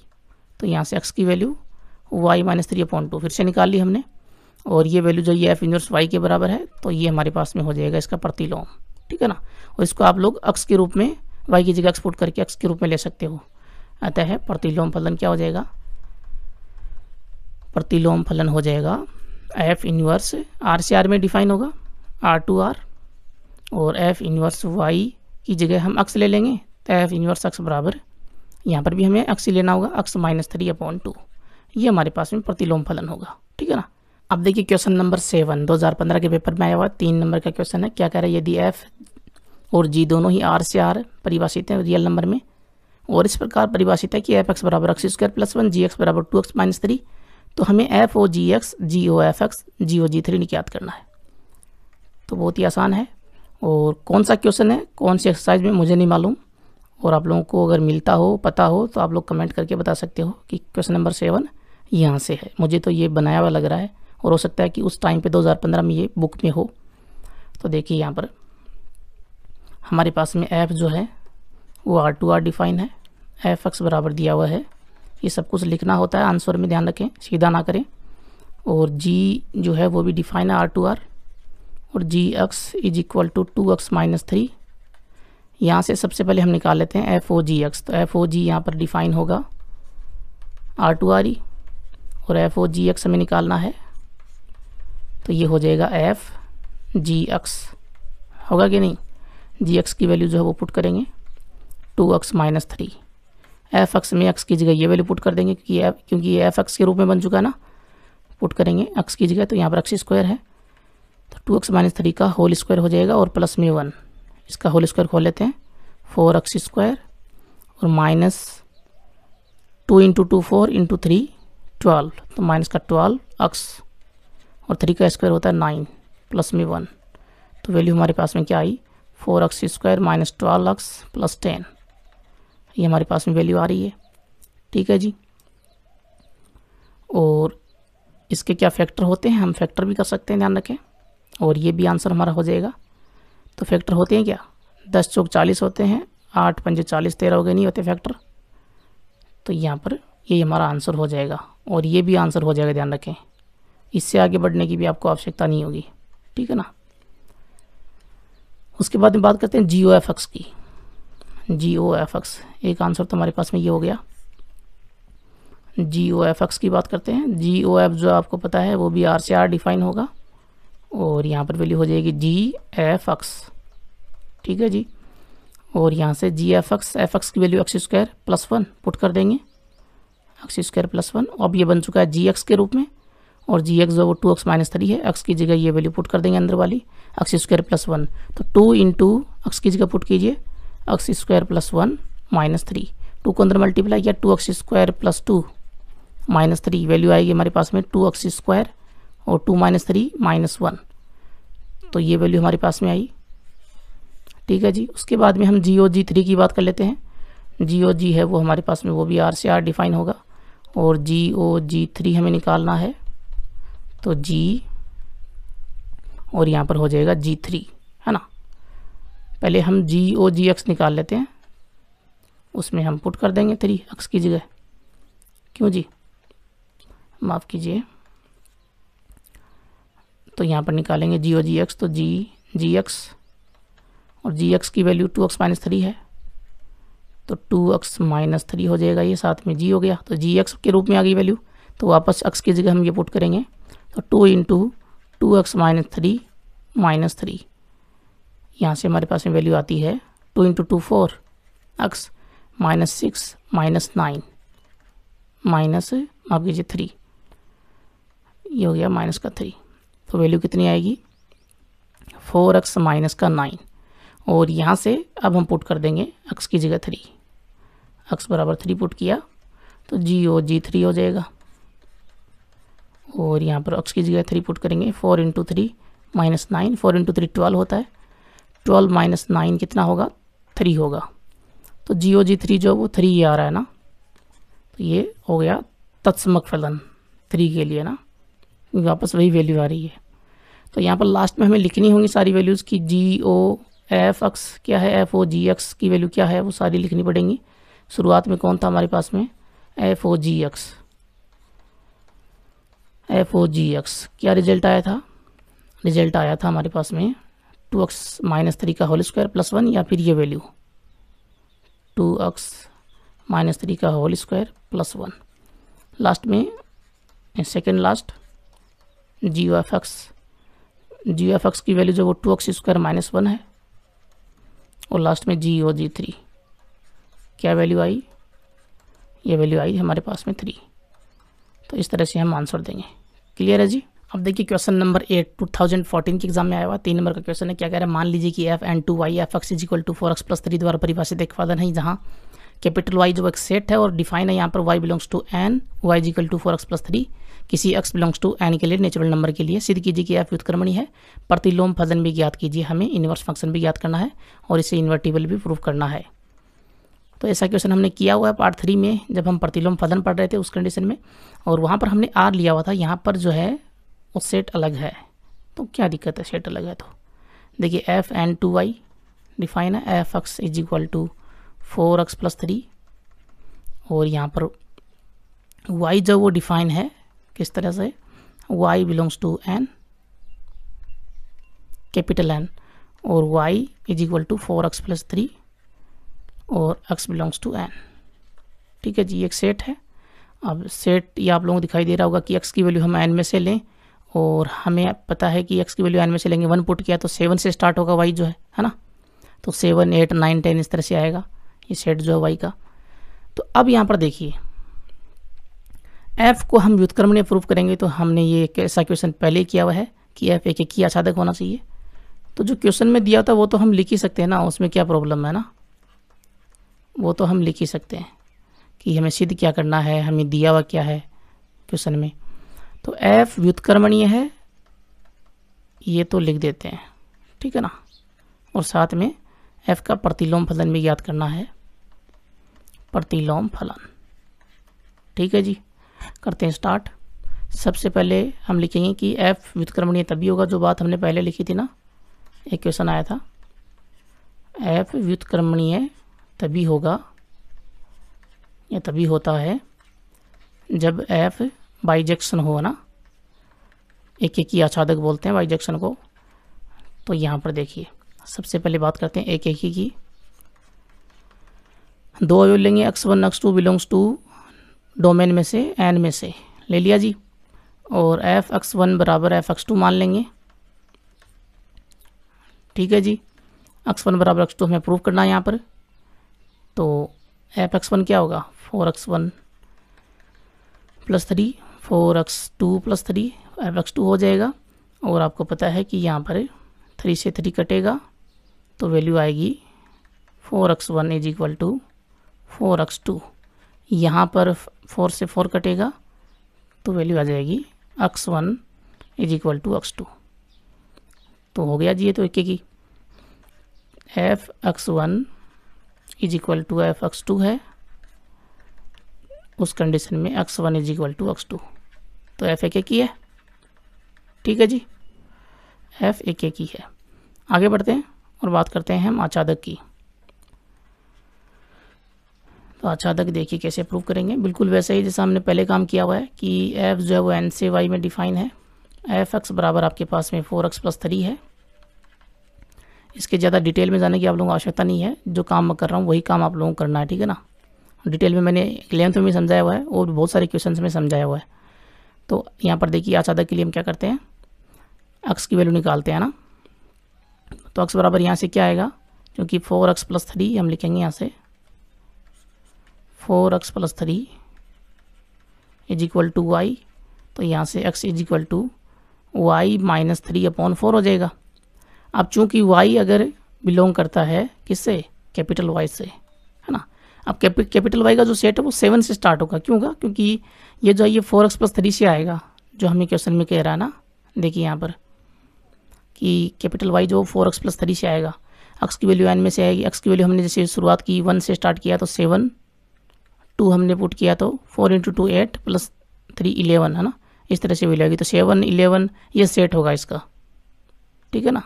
तो यहाँ से एक्स की value y minus three upon two फिर से निकाल ली हमने और ये वैल्यू जो ये एफ इनवर्स वाई के बराबर है तो ये हमारे पास में हो जाएगा इसका प्रतिलोम ठीक है ना और इसको आप लोग अक्स के रूप में वाई की जगह एक्सपोर्ट करके अक्स के रूप में ले सकते हो अतः प्रतिलोम फलन क्या हो जाएगा प्रतिलोम फलन हो जाएगा एफ इनवर्स आर से आर में डिफाइन होगा आर टू आर और एफ इनवर्स वाई की जगह हम अक्स ले लेंगे तो एफ इनवर्स अक्स बराबर यहाँ पर भी हमें अक्स लेना होगा x minus three upon two ये हमारे पास में प्रतिलोम फलन होगा ठीक है ना अब देखिए क्वेश्चन नंबर सेवन 2015 के पेपर में आया हुआ तीन नंबर का क्वेश्चन है क्या कह रहा है यदि एफ और जी दोनों ही आर से आर परिभाषित हैं रियल नंबर में और इस प्रकार परिभाषित है कि एफ एक्स बराबर x square plus one g x बराबर टू एक्स माइनस थ्री तो हमें f o g x g o f x g o g three निकात करना है तो बहुत ही आसान है और कौन सा क्वेश्चन है कौन सी एक्सरसाइज में मुझे नहीं मालूम और आप लोगों को अगर मिलता हो पता हो तो आप लोग कमेंट करके बता सकते हो कि क्वेश्चन नंबर सेवन यहाँ से है मुझे तो ये बनाया हुआ लग रहा है और हो सकता है कि उस टाइम पे 2015 में ये बुक में हो तो देखिए यहाँ पर हमारे पास में एफ जो है वो आर टू आर डिफाइन है एफ एक्स बराबर दिया हुआ है ये सब कुछ लिखना होता है आंसर में ध्यान रखें सीधा ना करें और जी जो है वो भी डिफाइन है आर टू आर और जी x is equal to two x minus three यहाँ से सबसे पहले हम निकाल लेते हैं एफ ओ जी एक्स तो एफ ओ जी यहाँ पर डिफाइन होगा आर टू आर ई और एफ ओ जी एक्स हमें निकालना है तो ये हो जाएगा एफ जी एक्स होगा कि नहीं जी एक्स की वैल्यू जो है वो पुट करेंगे two x minus three f x में एक्स की जगह ये वैल्यू पुट कर देंगे क्योंकि एफ क्योंकि ये एफ एक्स के रूप में बन चुका है ना पुट करेंगे एक्स की जगह तो यहाँ पर एक्स स्क्वायर है तो टू एक्स माइनस थ्री का होल स्क्वायर हो जाएगा और प्लस में वन इसका होल स्क्वायर खोल लेते हैं फोर एक्स स्क्वायर और minus two into two four into three twelve तो माइनस का ट्वेल्व एक्स और थ्री का स्क्वायर होता है नाइन प्लस में वन तो वैल्यू हमारे पास में क्या आई four x square minus twelve x plus ten ये हमारे पास में वैल्यू आ रही है ठीक है जी और इसके क्या फैक्टर होते हैं हम फैक्टर भी कर सकते हैं ध्यान रखें और ये भी आंसर हमारा हो जाएगा तो फैक्टर होते हैं क्या दस चौक चालीस होते हैं आठ पंजे चालीस तेरह हो गए नहीं होते फैक्टर तो यहाँ पर ये हमारा आंसर हो जाएगा और ये भी आंसर हो जाएगा ध्यान रखें इससे आगे बढ़ने की भी आपको आवश्यकता नहीं होगी ठीक है ना उसके बाद में बात करते हैं जी ओ एफ एक्स की जी ओ एफ एक्स एक आंसर तो हमारे पास में ये हो गया जी ओ एफ एक्स की बात करते हैं जी ओ एफ जो आपको पता है वो भी आर से आर डिफाइन होगा और यहाँ पर वैल्यू हो जाएगी जी एफ एक्स ठीक है जी और यहाँ से g F x f x की value x square plus one put कर देंगे एक्स स्क्वायर प्लस वन अब ये बन चुका है जी एक्स के रूप में और जी एक्स जो वो टू एक्स माइनस थ्री है एक्स की जगह ये वैल्यू पुट कर देंगे अंदर वाली एक्स स्क्वायर प्लस वन तो टू इन टू एक्स की जगह पुट कीजिए x square plus one minus three two को अंदर मल्टीप्लाई किया two x square plus two minus three value आएगी हमारे पास में टू एक्स स्क्वायर और two minus three minus one तो ये वैल्यू हमारे पास में आई ठीक है जी उसके बाद में हम जी ओ जी थ्री की बात कर लेते हैं जी ओ जी है वो हमारे पास में वो भी आर से आर डिफाइन होगा और जी ओ जी थ्री हमें निकालना है तो जी और यहाँ पर हो जाएगा जी थ्री है ना पहले हम जी ओ जी एक्स निकाल लेते हैं उसमें हम पुट कर देंगे थ्री एक्स की जगह क्यों जी माफ़ कीजिए तो यहाँ पर निकालेंगे जी ओ जी एक्स तो जी जी एक्स और जी एक्स की value two x minus three है तो टू एक्स माइनस थ्री हो जाएगा ये साथ में जी हो गया तो जी एक्स के रूप में आ गई वैल्यू तो वापस एक्स की जगह हम ये पुट करेंगे तो two into two x minus three minus three यहाँ से हमारे पास में वैल्यू आती है two into two four x minus six minus nine minus माफ कीजिए थ्री ये हो गया माइनस का थ्री तो वैल्यू कितनी आएगी फोर एक्स माइनस का नाइन और यहाँ से अब हम पुट कर देंगे एक्स की जगह थ्री एक्स बराबर थ्री पुट किया तो जी ओ जी थ्री हो जाएगा और यहाँ पर ऑक्स की जगह थ्री पुट करेंगे four into three minus nine four into three twelve होता है ट्वेल्व माइनस नाइन कितना होगा थ्री होगा तो जी ओ जी थ्री जो वो थ्री ही आ रहा है ना तो ये हो गया तत्समक फलन थ्री के लिए ना वापस वही वैल्यू आ रही है तो यहाँ पर लास्ट में हमें लिखनी होंगी सारी वैल्यूज़ की जी ओ एफ एक्स क्या है एफ ओ जी एक्स की वैल्यू क्या है वो सारी लिखनी पड़ेंगी शुरुआत में कौन था हमारे पास में f o g x f o g x क्या रिजल्ट आया था रिजल्ट आया था हमारे पास में टू एक्स माइनस थ्री का होल स्क्वायर प्लस वन या फिर ये value two x minus three का whole square plus one last में second last g o f x g o f x की वैल्यू जो वो two x square minus one है और लास्ट में जी ओ जी थ्री क्या वैल्यू आई ये वैल्यू आई हमारे पास में थ्री तो इस तरह से हम आंसर देंगे क्लियर है जी अब देखिए question number eight two thousand fourteen के एग्जाम में आया हुआ तीन नंबर का क्वेश्चन है क्या कह रहा है मान लीजिए कि f N to Y f x is equal to four x plus three द्वारा परिभाषित एक उत्पादन है जहाँ कैपिटल वाई जो एक सेट है और डिफाइन है यहाँ पर y belongs to N y is equal to four x plus three किसी एक्स बिलोंग्स टू एन के लिए नेचुरल नंबर के लिए सिद्ध कीजिए कि एफ व्युतकर्मणी है प्रतिलोम फजन भी ज्ञात कीजिए हमें इन्वर्स फंक्शन भी ज्ञात करना है और इसे इन्वर्टिबल भी प्रूव करना है तो ऐसा क्वेश्चन हमने किया हुआ है पार्ट थ्री में जब हम प्रतिलोम फलन पढ़ रहे थे उस कंडीशन में और वहाँ पर हमने आर लिया हुआ था यहाँ पर जो है वो सेट अलग है तो क्या दिक्कत है सेट अलग है तो देखिए f N to Y define है F x is equal to four x plus three और यहाँ पर वाई जो वो डिफाइन है किस तरह से y belongs to N capital N और y is equal to four x plus three और x बिलोंग्स टू n ठीक है जी एक सेट है अब सेट ये आप लोगों को दिखाई दे रहा होगा कि x की वैल्यू हम n में से लें और हमें पता है कि x की वैल्यू n में से लेंगे वन पुट किया तो सेवन से स्टार्ट होगा वाई जो है है ना तो सेवन एट नाइन टेन इस तरह से आएगा ये सेट जो है वाई का तो अब यहाँ पर देखिए एफ़ को हम व्युतक्रम ने प्रूव करेंगे तो हमने ये ऐसा क्वेश्चन पहले किया हुआ है कि एफ़ एक एक ही आच्छादक होना चाहिए तो जो क्वेश्चन में दिया था वो तो हम लिख ही सकते हैं ना उसमें क्या प्रॉब्लम है ना वो तो हम लिख ही सकते हैं कि हमें सिद्ध क्या करना है हमें दिया हुआ क्या है क्वेश्चन में तो एफ व्युतकर्मणीय है ये तो लिख देते हैं ठीक है ना और साथ में एफ का प्रतिलोम फलन भी याद करना है प्रतिलोम फलन ठीक है जी करते हैं स्टार्ट सबसे पहले हम लिखेंगे कि एफ व्युतकर्मणीय तभी होगा जो बात हमने पहले लिखी थी ना एक क्वेश्चन आया था एफ व्युतकर्मणीय तभी होगा या तभी होता है जब एफ बाइजेक्शन हो ना एक एक ही आच्छादक बोलते हैं बाइजेक्शन को तो यहाँ पर देखिए सबसे पहले बात करते हैं एक एक ही की दो अवयव लेंगे x one x two belongs to domain में से एन में से ले लिया जी और एफ एक्स वन बराबर एफ एक्स टू मान लेंगे ठीक है जी एक्स वन बराबर एक्स टू हमें प्रूव करना है यहाँ पर तो एफ एक्स वन क्या होगा four x one plus three four x two plus three f x two हो जाएगा और आपको पता है कि यहाँ पर थ्री से थ्री कटेगा तो वैल्यू आएगी four x one is equal to four x two यहाँ पर फोर से फोर कटेगा तो वैल्यू आ जाएगी x one is equal to x two तो हो गया जी ये तो एक की f x one is equal to f x two है उस कंडीशन में x one is equal to x two तो एफ एक की है ठीक है जी एफ एक की है आगे बढ़ते हैं और बात करते हैं हम आचादक की तो आचादक देखिए कैसे प्रूव करेंगे बिल्कुल वैसे ही जैसा हमने पहले काम किया हुआ है कि एफ़ जो है वो एन से वाई में डिफाइन है एफ एक्स बराबर आपके पास में फोर एक्स प्लस थ्री है इसके ज़्यादा डिटेल में जाने की आप लोगों को आवश्यकता नहीं है जो काम मैं कर रहा हूँ वही काम आप लोगों को करना है ठीक है ना डिटेल में मैंने लेंथ में भी समझाया हुआ है और बहुत सारे क्वेश्चन में समझाया हुआ है तो यहाँ पर देखिए आचादक के लिए हम क्या करते हैं अक्स की वैल्यू निकालते हैं ना तो अक्स बराबर यहाँ से क्या आएगा क्योंकि फोर एक्स प्लस थ्री हम लिखेंगे यहाँ से four x plus three is equal to y तो यहाँ से x is equal to y minus three upon four हो जाएगा अब चूंकि वाई अगर बिलोंग करता है किससे कैपिटल वाई से है ना अब कैपिटल वाई का जो सेट है वो सेवन से स्टार्ट होगा क्यों होगा क्योंकि ये जो है ये फोर एक्स प्लस थ्री से आएगा जो हमें क्वेश्चन में कह रहा है ना देखिए यहाँ पर कि कैपिटल वाई जो फोर एक्स प्लस थ्री से आएगा एक्स की वैल्यू एन में से आएगी एक्स की वैल्यू हमने जैसे शुरुआत की वन से स्टार्ट किया तो सेवन टू हमने पुट किया तो four into two eight plus three eleven है ना इस तरह से वैल्यू आएगी तो सेवन इलेवन ये सेट होगा इसका ठीक है ना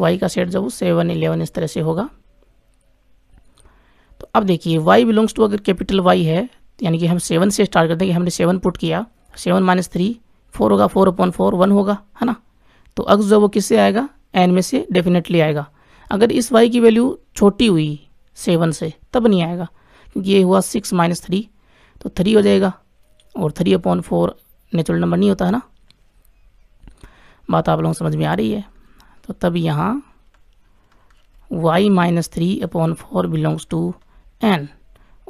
वाई का सेट जब सेवन इलेवन इस तरह से होगा तो अब देखिए वाई बिलोंग्स टू अगर कैपिटल वाई है यानी कि हम सेवन से स्टार्ट करते हैं कि हमने सेवन पुट किया सेवन माइनस थ्री फोर होगा फोर अपॉन फोर वन होगा है ना तो अक्स जो वो किससे आएगा एन में से डेफिनेटली आएगा अगर इस वाई की वैल्यू छोटी हुई सेवन से तब नहीं आएगा क्योंकि ये हुआ सिक्स माइनस थ्री तो थ्री हो जाएगा और three upon four natural number नहीं होता है ना बात आप लोगों को समझ में आ रही है तो तब यहाँ y minus three upon four belongs to n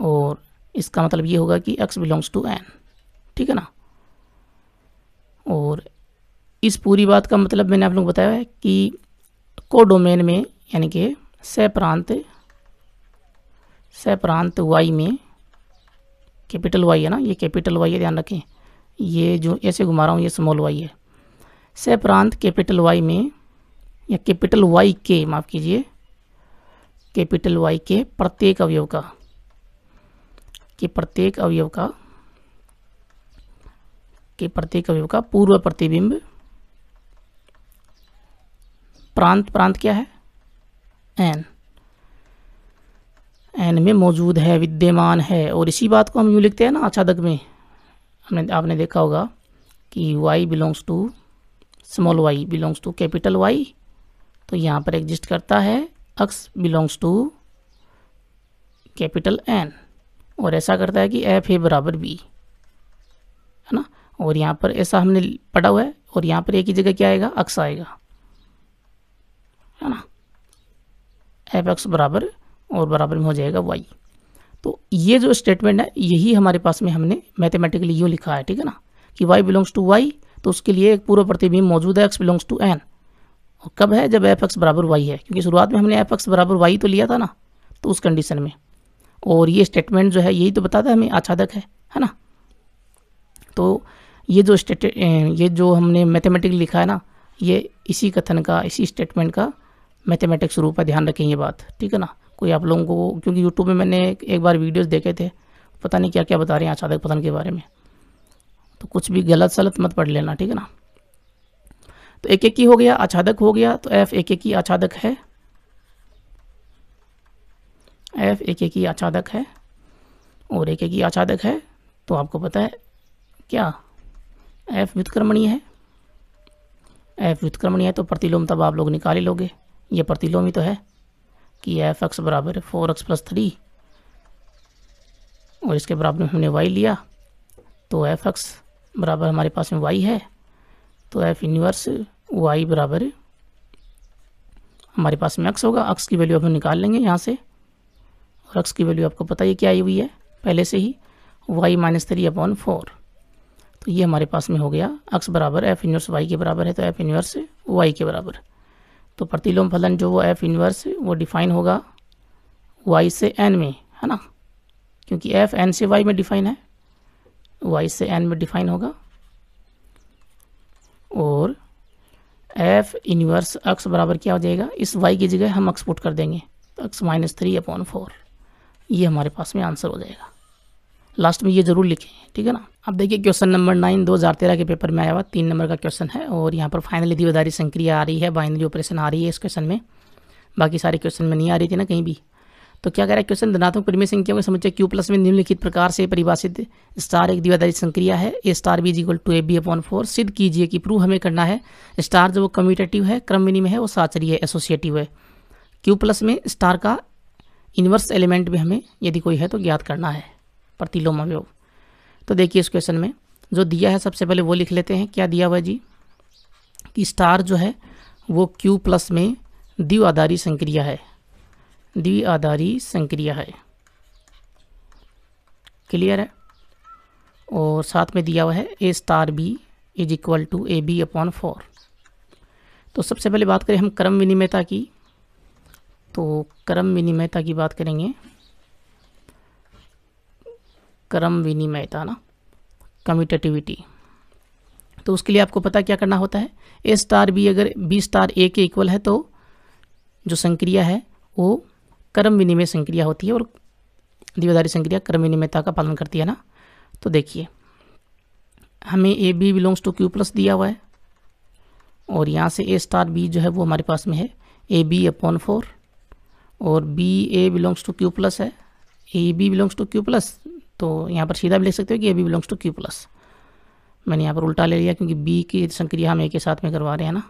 और इसका मतलब ये होगा कि x बिलोंग्स टू n ठीक है ना और इस पूरी बात का मतलब मैंने आप लोग बताया है कि को डोमेन में यानी कि सह प्रांत सह प्रांत में कैपिटल वाई है ना ये कैपिटल वाई है ध्यान रखें ये जो ऐसे घुमा रहा हूँ ये स्मॉल वाई है सप्रांत प्रांत कैपिटल वाई में या कैपिटल वाई के माफ़ कीजिए कैपिटल वाई के प्रत्येक अवयव का के प्रत्येक अवयव का के प्रत्येक अवयव का पूर्व प्रतिबिंब प्रांत प्रांत क्या है एन एन में मौजूद है विद्यमान है और इसी बात को हम यूँ लिखते हैं ना आच्छादक में हमने आपने देखा होगा कि y belongs to small y belongs to capital Y तो यहाँ पर एग्जिस्ट करता है x belongs to capital N और ऐसा करता है कि एफ ए बराबर बी है ना और यहाँ पर ऐसा हमने पढ़ा हुआ है और यहाँ पर एक ही जगह क्या आएगा अक्स आएगा है ना एफ एक्स बराबर और बराबर में हो जाएगा वाई तो ये जो स्टेटमेंट है यही हमारे पास में हमने मैथमेटिकली यूँ लिखा है ठीक है ना कि वाई बिलोंग्स टू वाई तो उसके लिए एक पूर्व प्रतिबिंब मौजूद है एक्स बिलोंग्स टू एन और कब है जब एफ एक्स बराबर वाई है क्योंकि शुरुआत में हमने एफ एक्स बराबर वाई तो लिया था ना तो उस कंडीशन में और ये स्टेटमेंट जो है यही तो बताता है हमें आच्छादक है है ना तो ये जो स्टेट ये जो हमने मैथमेटिक लिखा है ना ये इसी कथन का इसी स्टेटमेंट का मैथमेटिक्स रूप है ध्यान रखें ये बात ठीक है ना कोई आप लोगों को क्योंकि यूट्यूब में मैंने एक बार वीडियोज़ देखे थे पता नहीं क्या क्या बता रहे हैं आच्छादक पतन के बारे में तो कुछ भी गलत सलत मत पढ़ लेना ठीक है ना तो एक एक की हो गया आच्छादक हो गया तो एफ एक एक ही आच्छादक है एफ एक एक ही आच्छादक है और एक एक ही आच्छादक है तो आपको पता है क्या एफ व्युतक्रमणीय है एफ व्युतक्रमणीय है तो प्रतिलोम तब आप लोग निकाल ही लोगे ये प्रतिलोम ही तो है कि एफ एक्स बराबर फोर एक्स प्लस थ्री और इसके बराबर में हमने वाई लिया तो एफ एक्स बराबर हमारे पास में वाई है तो एफ यूनिवर्स वाई बराबर हमारे पास में एक्स होगा एक्स की वैल्यू हम निकाल लेंगे यहाँ से और एक्स की वैल्यू आपको पता ही क्या आई हुई है पहले से ही y minus three upon four तो ये हमारे पास में हो गया एक्स बराबर एफ इनवर्स वाई के बराबर है तो एफ इनवर्स वाई के बराबर तो प्रतिलोम फलन जो वो एफ इनवर्स वो डिफाइन होगा वाई से एन में है ना क्योंकि एफ एन से वाई में डिफाइन है वाई से एन में डिफाइन होगा और एफ इनवर्स अक्स बराबर क्या हो जाएगा इस वाई की जगह हम अक्स पुट कर देंगे तो x minus three upon four ये हमारे पास में आंसर हो जाएगा लास्ट में ये जरूर लिखें ठीक है ना अब देखिए क्वेश्चन नंबर नाइन दो हज़ार तेरह के पेपर में आया हुआ तीन नंबर का क्वेश्चन है और यहाँ पर फाइनली दीवादारी संक्रिया आ रही है बाइनरी ऑपरेशन आ रही है इस क्वेश्चन में बाकी सारे क्वेश्चन में नहीं आ रही थी ना कहीं भी तो क्या कह रहा है क्वेश्चन धनात्मक परिमेय संख्या को समुच्चय क्यू प्लस में निम्नलिखित प्रकार से परिभाषित स्टार एक द्विआधारित संक्रिया है a star b equal to a b upon four सिद्ध कीजिए कि प्रूव हमें करना है स्टार जो वो कम्यूटेटिव है क्रम विनिमय है वो साचरी है एसोसिएटिव है क्यू प्लस में स्टार का इन्वर्स एलिमेंट भी हमें यदि कोई है तो ज्ञात करना है प्रतिलोम अवयव तो देखिए इस क्वेश्चन में जो दिया है सबसे पहले वो लिख लेते हैं क्या दिया हुआ जी कि स्टार जो है वो क्यू प्लस में द्विआधारी संक्रिया है द्विआधारी संक्रिया है क्लियर है और साथ में दिया हुआ है a star b is equal to a b upon four तो सबसे पहले बात करें हम क्रम विनिमयता की तो क्रम विनिमयता की बात करेंगे क्रम विनिमयता ना कम्यूटेटिविटी तो उसके लिए आपको पता क्या करना होता है ए स्टार बी अगर बी स्टार ए के इक्वल है तो जो संक्रिया है वो कर्म विनिमय संक्रिया होती है और दीवादारी संक्रिया कर्म विनिमयता का पालन करती है ना तो देखिए हमें a b belongs to Q plus दिया हुआ है और यहाँ से ए स्टार बी जो है वो हमारे पास में है ए बी अपॉन फोर और b a belongs to Q plus है a b belongs to Q plus तो यहाँ पर सीधा भी लिख सकते हो कि a b belongs to Q plus मैंने यहाँ पर उल्टा ले लिया क्योंकि बी की संक्रिया हम ए के साथ में करवा रहे हैं ना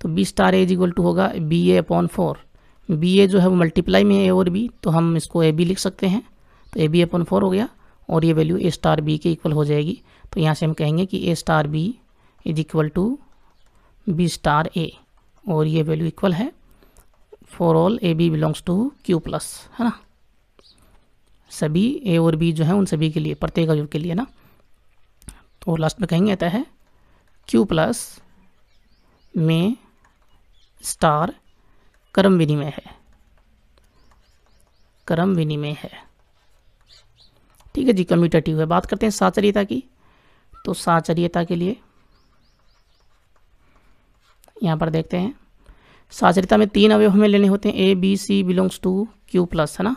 तो b star a equal to होगा b a upon four b a जो है वो मल्टीप्लाई में है ए और बी तो हम इसको ए बी लिख सकते हैं तो ए बी अपन फोर हो गया और ये वैल्यू ए स्टार बी के इक्वल हो जाएगी तो यहाँ से हम कहेंगे कि a star b is equal to b star a और ये वैल्यू इक्वल है for all a b belongs to Q plus है ना सभी ए और बी जो है उन सभी के लिए प्रत्येक अवयव के लिए ना तो लास्ट में कहेंगे आता है क्यू प्लस में स्टार कर्म विनिमय है कर्म विनिमय है ठीक है जी कम्यूटेटिव है बात करते हैं साचर्यता की तो साचर्यता के लिए यहाँ पर देखते हैं साचरिता में तीन अवयव हमें लेने होते हैं a b c belongs to Q plus है ना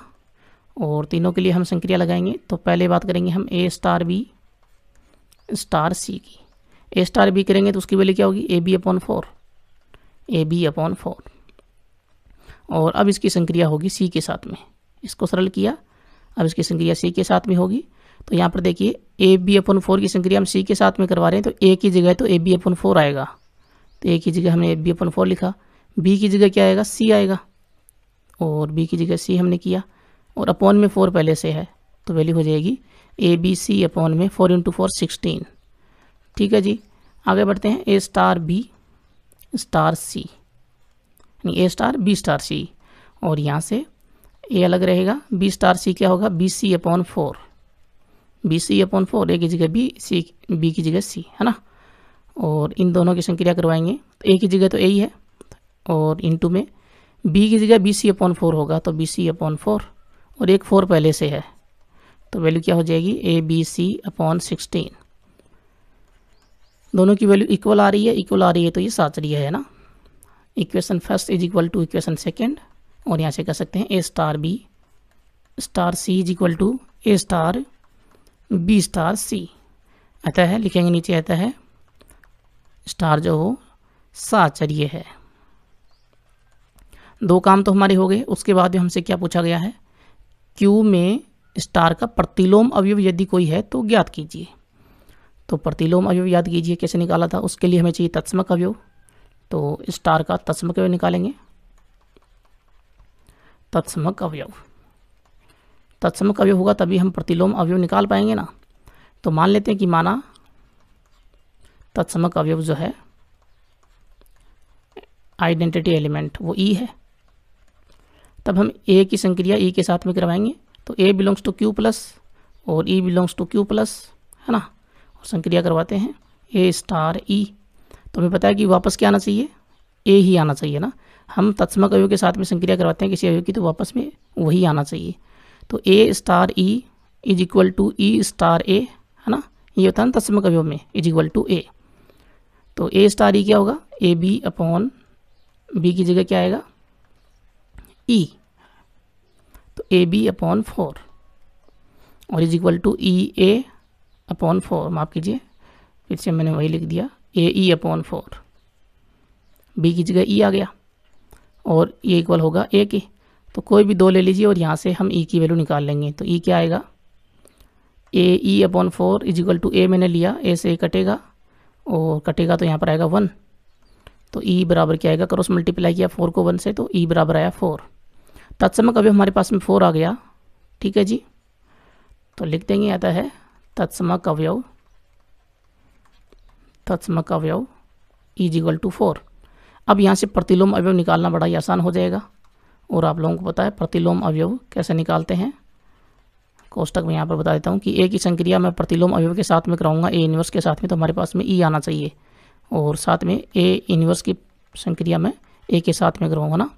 और तीनों के लिए हम संक्रिया लगाएंगे तो पहले बात करेंगे हम a star b star c की ए स्टार बी करेंगे तो उसकी वैल्यू क्या होगी a b upon four a b upon four और अब इसकी संक्रिया होगी सी के साथ में इसको सरल किया अब इसकी संक्रिया सी के साथ में होगी तो यहाँ पर देखिए ए बी अपन फोर की संक्रिया हम सी के साथ में करवा रहे हैं तो ए की जगह तो ए बी अपन फोर आएगा तो ए की जगह हमने ए बी अपन फोर लिखा बी की जगह क्या आएगा सी आएगा और बी की जगह सी हमने किया और अपॉन में फोर पहले से है तो वैल्यू हो जाएगी ए बी सी अपॉन में फोर इंटू फोर सिक्सटीन ठीक है जी आगे बढ़ते हैं a star b star c यानी a star b star c और यहाँ से ए अलग रहेगा बी स्टार सी क्या होगा b c upon four b c upon four a की जगह बी सी बी की जगह सी है ना और इन दोनों की संक्रिया करवाएंगे तो ए की जगह तो ए ही है और टू में बी की जगह बी सी अपॉन फोर होगा तो बी सी अपॉन फोर और एक फोर पहले से है तो वैल्यू क्या हो जाएगी a b c upon sixteen दोनों की वैल्यू इक्वल आ रही है इक्वल आ रही है तो ये रही है ना equation first is equal to equation second और यहाँ से कह सकते हैं a star b star c is equal to a star b star c आता है लिखेंगे नीचे आता है स्टार जो हो साचर्य है दो काम तो हमारे हो गए उसके बाद भी हमसे क्या पूछा गया है क्यू में स्टार का प्रतिलोम अवयव यदि कोई है तो ज्ञात कीजिए तो प्रतिलोम अवयव याद कीजिए कैसे निकाला था उसके लिए हमें चाहिए तत्समक अवयव तो स्टार का तत्समक अवयव निकालेंगे तत्समक अवयव तत्समक अवयव होगा तभी हम प्रतिलोम अवयव निकाल पाएंगे ना तो मान लेते हैं कि माना तत्समक अवयव जो है आइडेंटिटी एलिमेंट वो ई e है तब हम ए की संक्रिया ई e के साथ में करवाएंगे तो a belongs to Q plus और e belongs to Q plus है ना और संक्रिया करवाते हैं ए स्टार ई तो हमें पता है कि वापस क्या आना चाहिए ए ही आना चाहिए ना हम तत्समक अवयव के साथ में संक्रिया करवाते हैं किसी अवयव की तो वापस में वही आना चाहिए तो a star e is equal to e star a है ना ये होता है ना तत्समक अवयव में इज इक्वल टू ए तो ए स्टार ई क्या होगा ए बी अपॉन बी की जगह क्या आएगा ई e। तो ए बी अपॉन फोर और is equal to e a upon four माफ़ कीजिए फिर से मैंने वही लिख दिया a e upon four b की जगह ई e आ गया और ये e इक्वल होगा ए के तो कोई भी दो ले लीजिए और यहाँ से हम ई e की वैल्यू निकाल लेंगे तो ई e क्या आएगा a e upon four is equal to a मैंने लिया ए से ए कटेगा और कटेगा तो यहाँ पर आएगा वन तो ई e बराबर क्या आएगा क्रॉस मल्टीप्लाई किया फोर को वन से तो ई e बराबर आया फोर तत्समक अभी हमारे पास में फोर आ गया ठीक है जी तो लिख देंगे आता है तत्समक अवयव तत्समक अवयव इज इक्वल टू फोर अब यहाँ से प्रतिलोम अवयव निकालना बड़ा ही आसान हो जाएगा और आप लोगों को पता है प्रतिलोम अवयव कैसे निकालते हैं कोष्टक में यहाँ पर बता देता हूँ कि एक ही संक्रिया मैं प्रतिलोम अवयव के साथ में कराऊंगा ए इनवर्स के साथ में तो हमारे पास में ई e आना चाहिए और साथ में ए इनवर्स की संक्रिया में ए के साथ में कराऊंगा ना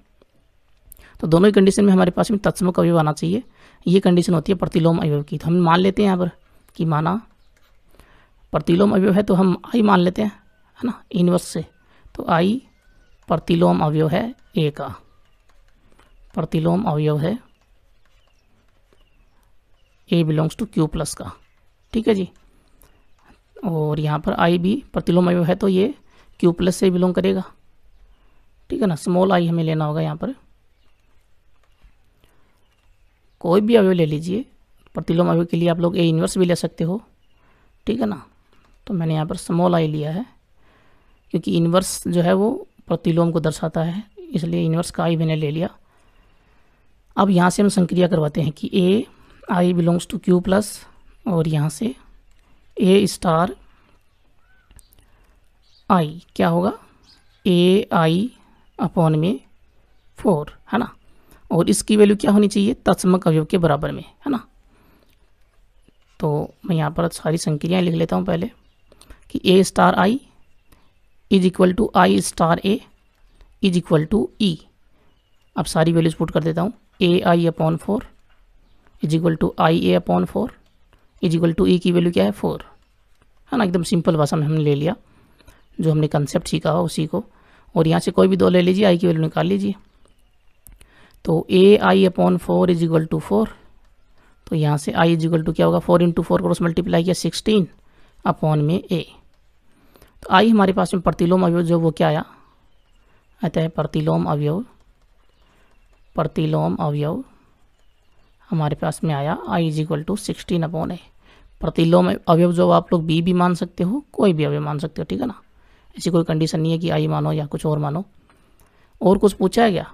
तो दोनों ही कंडीशन में हमारे पास में तत्समक अवयव आना चाहिए ये कंडीशन होती है प्रतिलोम अवयव की तो हम मान लेते हैं यहाँ पर कि माना प्रतिलोम अवयव है तो हम आई मान लेते हैं है ना इनवर्स से तो आई प्रतिलोम अवयव है ए का प्रतिलोम अवयव है a belongs to Q plus का ठीक है जी और यहाँ पर आई भी प्रतिलोम अवयव है तो ये क्यू प्लस से बिलोंग करेगा ठीक है ना स्मॉल आई हमें लेना होगा यहाँ पर कोई भी अवयव ले लीजिए प्रतिलोम अवयव के लिए आप लोग ए इन्वर्स भी ले सकते हो ठीक है ना तो मैंने यहाँ पर स्मॉल आई लिया है क्योंकि इन्वर्स जो है वो प्रतिलोम को दर्शाता है इसलिए इन्वर्स का आई मैंने ले लिया अब यहाँ से हम संक्रिया करवाते हैं कि a I belongs to Q plus और यहाँ से ए स्टार आई क्या होगा ए आई अपॉन में फोर है ना और इसकी वैल्यू क्या होनी चाहिए तत्समक अवयव के बराबर में है ना तो मैं यहाँ पर सारी संक्रियाएँ लिख लेता हूँ पहले कि a star I is equal to I star a is equal to e अब सारी वैल्यूज पुट कर देता हूँ a I upon four is equal to I a upon four is equal to e की वैल्यू क्या है four है ना एकदम सिंपल भाषा में हमने ले लिया जो हमने कंसेप्ट सीखा हो उसी को और यहाँ से कोई भी दो ले लीजिए आई की वैल्यू निकाल लीजिए तो a I upon four is equal to four तो यहाँ से आई इज इक्वल टू क्या होगा four into four cross multiply किया सिक्सटीन अपॉन में ए तो आई हमारे पास में प्रतिलोम अवयव जो वो क्या आया अतः प्रतिलोम अवयव प्रतिलोम अवयव हमारे पास में आया I is equal to sixteen upon a प्रतिलोम अवयव जो आप लोग बी भी मान सकते हो कोई भी अवयव मान सकते हो ठीक है ना ऐसी कोई कंडीशन नहीं है कि आई मानो या कुछ और मानो और कुछ पूछा है क्या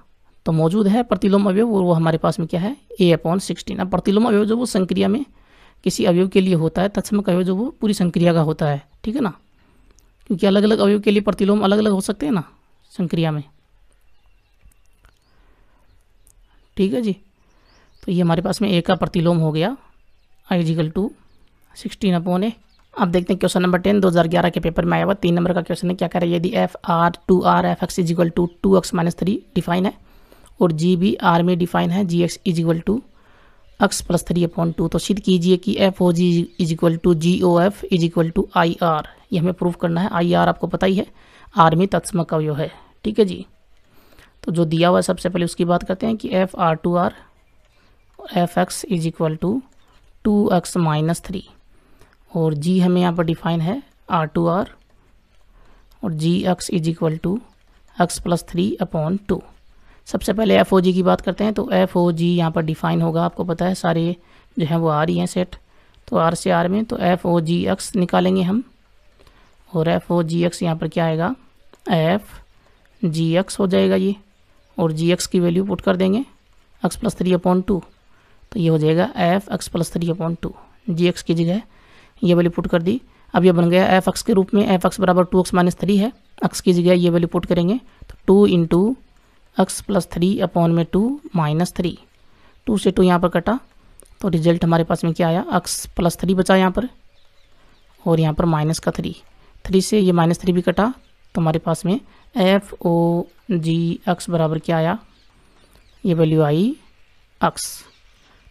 तो मौजूद है प्रतिलोम अवयव वो हमारे पास में क्या है ए अपॉन सिक्सटीन अब प्रतिलोम अवयव जो वो संक्रिया में किसी अवयव के लिए होता है तत्समक अवयव जो वो पूरी संक्रिया का होता है ठीक है ना क्योंकि अलग अलग अवयव के लिए प्रतिलोम अलग अलग हो सकते हैं ना संक्रिया में ठीक है जी तो ये हमारे पास में ए का प्रतिलोम हो गया I is equal to sixteen upon a आप देखते हैं क्वेश्चन नंबर टेन 2011 के पेपर में आया हुआ तीन नंबर का क्वेश्चन है क्या कह रहा है यदि f R to R f x is equal to two x minus three define है और जी बी आर में डिफाइन है जी x is equal to x plus three upon two तो सिद्ध कीजिए कि f o g is equal to g o f is equal to I R ये हमें प्रूफ करना है आई आर आपको पता ही है आर्मी तत्सम का व्यव है ठीक है जी तो जो दिया हुआ है सबसे पहले उसकी बात करते हैं कि f R to R f x is equal to two x minus three और जी हमें यहाँ पर डिफाइन है आर टू आर और जी x is equal to x plus three upon two सबसे पहले एफ ओ जी की बात करते हैं तो एफ ओ जी यहाँ पर डिफाइन होगा आपको पता है सारे जो हैं वो आ रही हैं सेट तो आर से आर में तो एफ ओ जी एक्स निकालेंगे हम और एफ ओ जी एक्स यहाँ पर क्या आएगा एफ जी एक्स हो जाएगा ये और जी एक्स की वैल्यू पुट कर देंगे x plus three upon two तो ये हो जाएगा f x plus three upon two g x की जगह ये वैल्यू पुट कर दी अब ये बन गया एफ एक्स के रूप में एफ एक्स बराबर टू एक्स माइनस थ्री है एक्स की जगह ये वैल्यू पुट करेंगे तो two into x plus three upon में टू माइनस थ्री टू से टू यहाँ पर कटा तो रिजल्ट हमारे पास में क्या आया एक्स प्लस थ्री बचा यहाँ पर और यहाँ पर माइनस का थ्री थ्री से ये माइनस थ्री भी कटा तो हमारे पास में एफ ओ जी एक्स बराबर क्या आया ये वैल्यू आई एक्स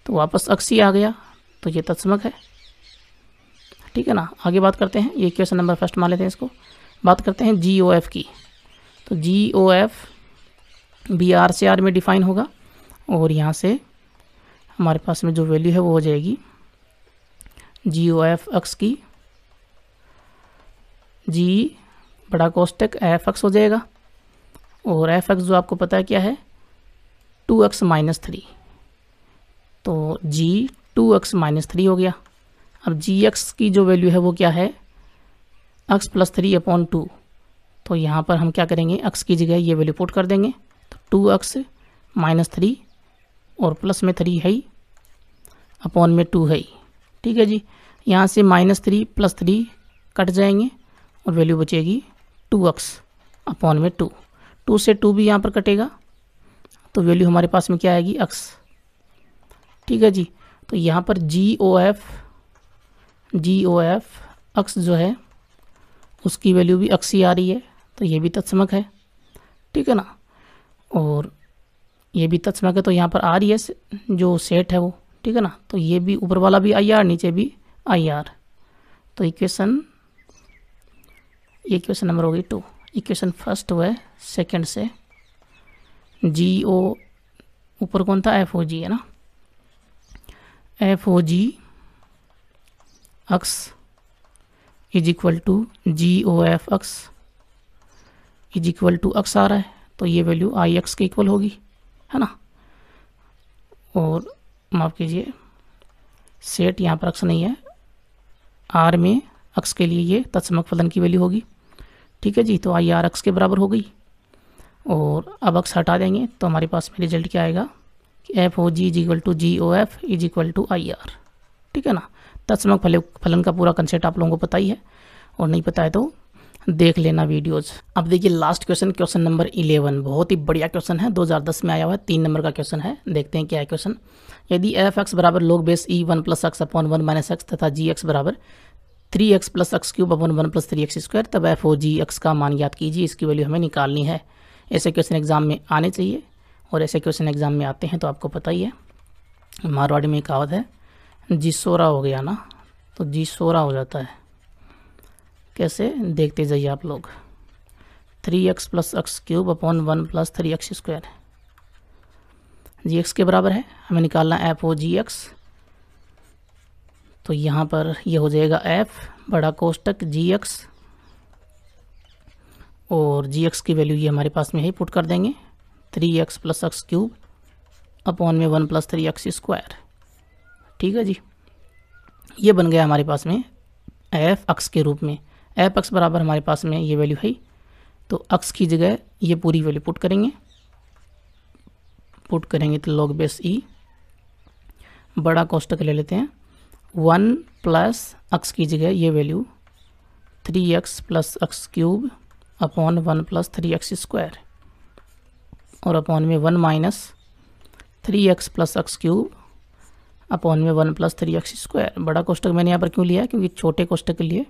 तो वापस अक्स ही आ गया तो ये तत्समक है ठीक है ना आगे बात करते हैं ये क्वेश्चन नंबर फर्स्ट मान लेते हैं इसको बात करते हैं जी ओ एफ की तो g o f b R से आर में डिफाइन होगा और यहाँ से हमारे पास में जो वैल्यू है वो हो जाएगी जी ओ एफ एक्स की जी बड़ा कोस्टेक एफ एक्स हो जाएगा और एफ एक्स जो आपको पता है क्या है टू एक्स माइनस थ्री तो g two x minus three हो गया अब जी एक्स की जो वैल्यू है वो क्या है x plus three upon two तो यहाँ पर हम क्या करेंगे एक्स की जगह ये वैल्यू पुट कर देंगे टू एक्स माइनस थ्री और प्लस में थ्री है अपॉन में टू है ठीक है जी यहाँ से minus three plus three cut जाएंगे और वैल्यू बचेगी टू एक्स अपॉन में टू टू से टू भी यहाँ पर कटेगा तो वैल्यू हमारे पास में क्या आएगी एक्स ठीक है जी तो यहाँ पर जी o F G o f अक्स जो है उसकी वैल्यू भी अक्स ही आ रही है तो ये भी तत्समक है ठीक है ना और ये भी तत्समय तो यहाँ पर आर रही है जो सेट है वो ठीक है ना तो ये भी ऊपर वाला भी आई आर नीचे भी आई आर तो इक्वेशन ये इक्वेशन नंबर होगी टू इक्वेशन फर्स्ट हुआ है सेकेंड से जी ओ ऊपर कौन था एफ ओ जी है ना f o g x is equal to g o f x is equal to x आ रहा है तो ये वैल्यू आई एक्स के इक्वल होगी है ना और माफ़ कीजिए सेट यहाँ पर अक्स नहीं है आर में अक्स के लिए ये तत्समक फलन की वैल्यू होगी ठीक है जी तो आई आर अक्स के बराबर हो गई और अब अक्स हटा देंगे तो हमारे पास में रिजल्ट क्या आएगा कि f o g is equal to g o f is equal to I R ठीक है ना तत्समक फलन का पूरा कंसेप्ट आप लोगों को पता ही है और नहीं पता है तो देख लेना वीडियोज अब देखिए last question question number eleven बहुत ही बढ़िया क्वेश्चन है 2010 में आया हुआ है तीन नंबर का क्वेश्चन है देखते हैं क्या है क्वेश्चन यदि एफ एक्स बराबर log base e one plus x upon one minus x तथा जी एक्स बराबर three x plus x cube upon one plus three x square तब एफ ओ जी एक्स का मान याद कीजिए इसकी वैल्यू हमें निकालनी है ऐसे क्वेश्चन एग्जाम में आने चाहिए और ऐसे क्वेश्चन एग्जाम में आते हैं तो आपको पता ही है मारवाड़ी में कहावत है जी सोरा हो गया ना तो जी सोरा हो जाता है कैसे देखते जाइए आप लोग three x plus x cube upon one plus three x square g x के बराबर है हमें निकालना है एफ ओ जी एक्स तो यहाँ पर यह हो जाएगा एफ बड़ा कोष्टक जी एक्स और जी एक्स की वैल्यू ये हमारे पास में ही पुट कर देंगे three x plus x cube upon में one plus three x square ठीक है जी ये बन गया हमारे पास में एफ एक्स के रूप में एप एक्स बराबर हमारे पास में ये वैल्यू है तो एक्स की जगह ये पूरी वैल्यू पुट करेंगे पुट करेंगे तो लॉग बेस ई बड़ा कॉस्टक ले लेते हैं वन प्लस एक्स की जगह ये value three x plus x cube upon one plus three x square और अपॉन में one minus three x plus x cube upon में one plus three x square बड़ा कोष्टक मैंने यहाँ पर क्यों लिया क्योंकि छोटे कोष्टक के लिए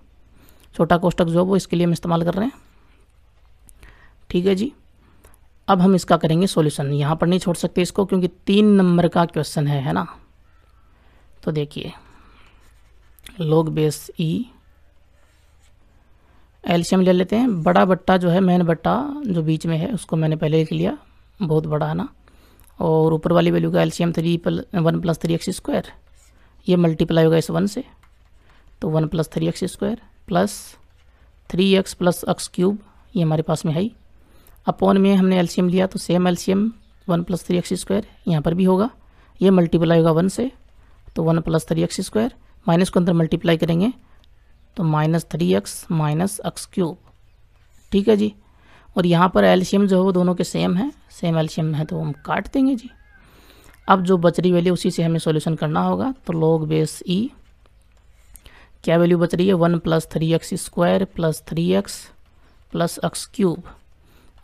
छोटा कोष्टक जो है वो इसके लिए हम इस्तेमाल कर रहे हैं ठीक है जी अब हम इसका करेंगे सॉल्यूशन यहाँ पर नहीं छोड़ सकते इसको क्योंकि तीन नंबर का क्वेश्चन है है ना तो देखिए लोग बेस ई एल्शियम ले लेते हैं बड़ा बट्टा जो है मैन बट्टा जो बीच में है उसको मैंने पहले लिख लिया बहुत बड़ा है ना और ऊपर वाली वैल्यू का LCM three plus one plus three x square ये मल्टीप्लाई होगा इस वन से तो one plus three x square plus three x plus x cube ये हमारे पास में है ही अपॉन में हमने एलसीएम लिया तो same LCM one plus three x square यहाँ पर भी होगा ये मल्टीप्लाई होगा वन से तो one plus three x square minus को अंदर मल्टीप्लाई करेंगे तो minus three x minus x cube ठीक है जी और यहाँ पर एल्शियम जो है वो दोनों के सेम है सेम एल्शियम है तो हम काट देंगे जी अब जो बच रही वैल्यू उसी से हमें सॉल्यूशन करना होगा तो लोग बेस ई क्या वैल्यू बच रही है one plus three x square plus three x plus x cube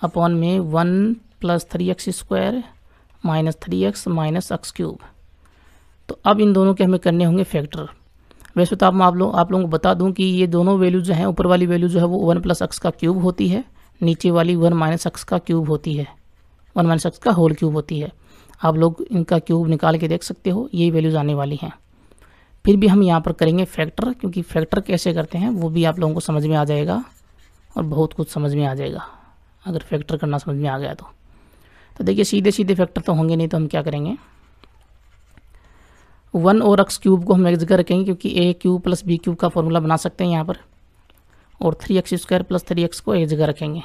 upon में one plus three x square minus three x minus x cube तो अब इन दोनों के हमें करने होंगे फैक्टर वैसे तो आप आप लोग आप लोगों को बता दूं कि ये दोनों वैल्यू जो हैं ऊपर वाली वैल्यू जो है वो वन प्लस एक्स का क्यूब होती है नीचे वाली वन माइनस एक्स का क्यूब होती है वन माइनस एक्स का होल क्यूब होती है आप लोग इनका क्यूब निकाल के देख सकते हो ये वैल्यूज़ आने वाली हैं फिर भी हम यहाँ पर करेंगे फैक्टर क्योंकि फैक्टर कैसे करते हैं वो भी आप लोगों को समझ में आ जाएगा और बहुत कुछ समझ में आ जाएगा अगर फैक्टर करना समझ में आ गया तो तो देखिए सीधे सीधे फैक्टर तो होंगे नहीं तो हम क्या करेंगे वन और एक्स क्यूब को हम एक जगह रखेंगे क्योंकि a cube plus b cube का फॉर्मूला बना सकते हैं यहाँ पर और three x square plus three x को एक जगह रखेंगे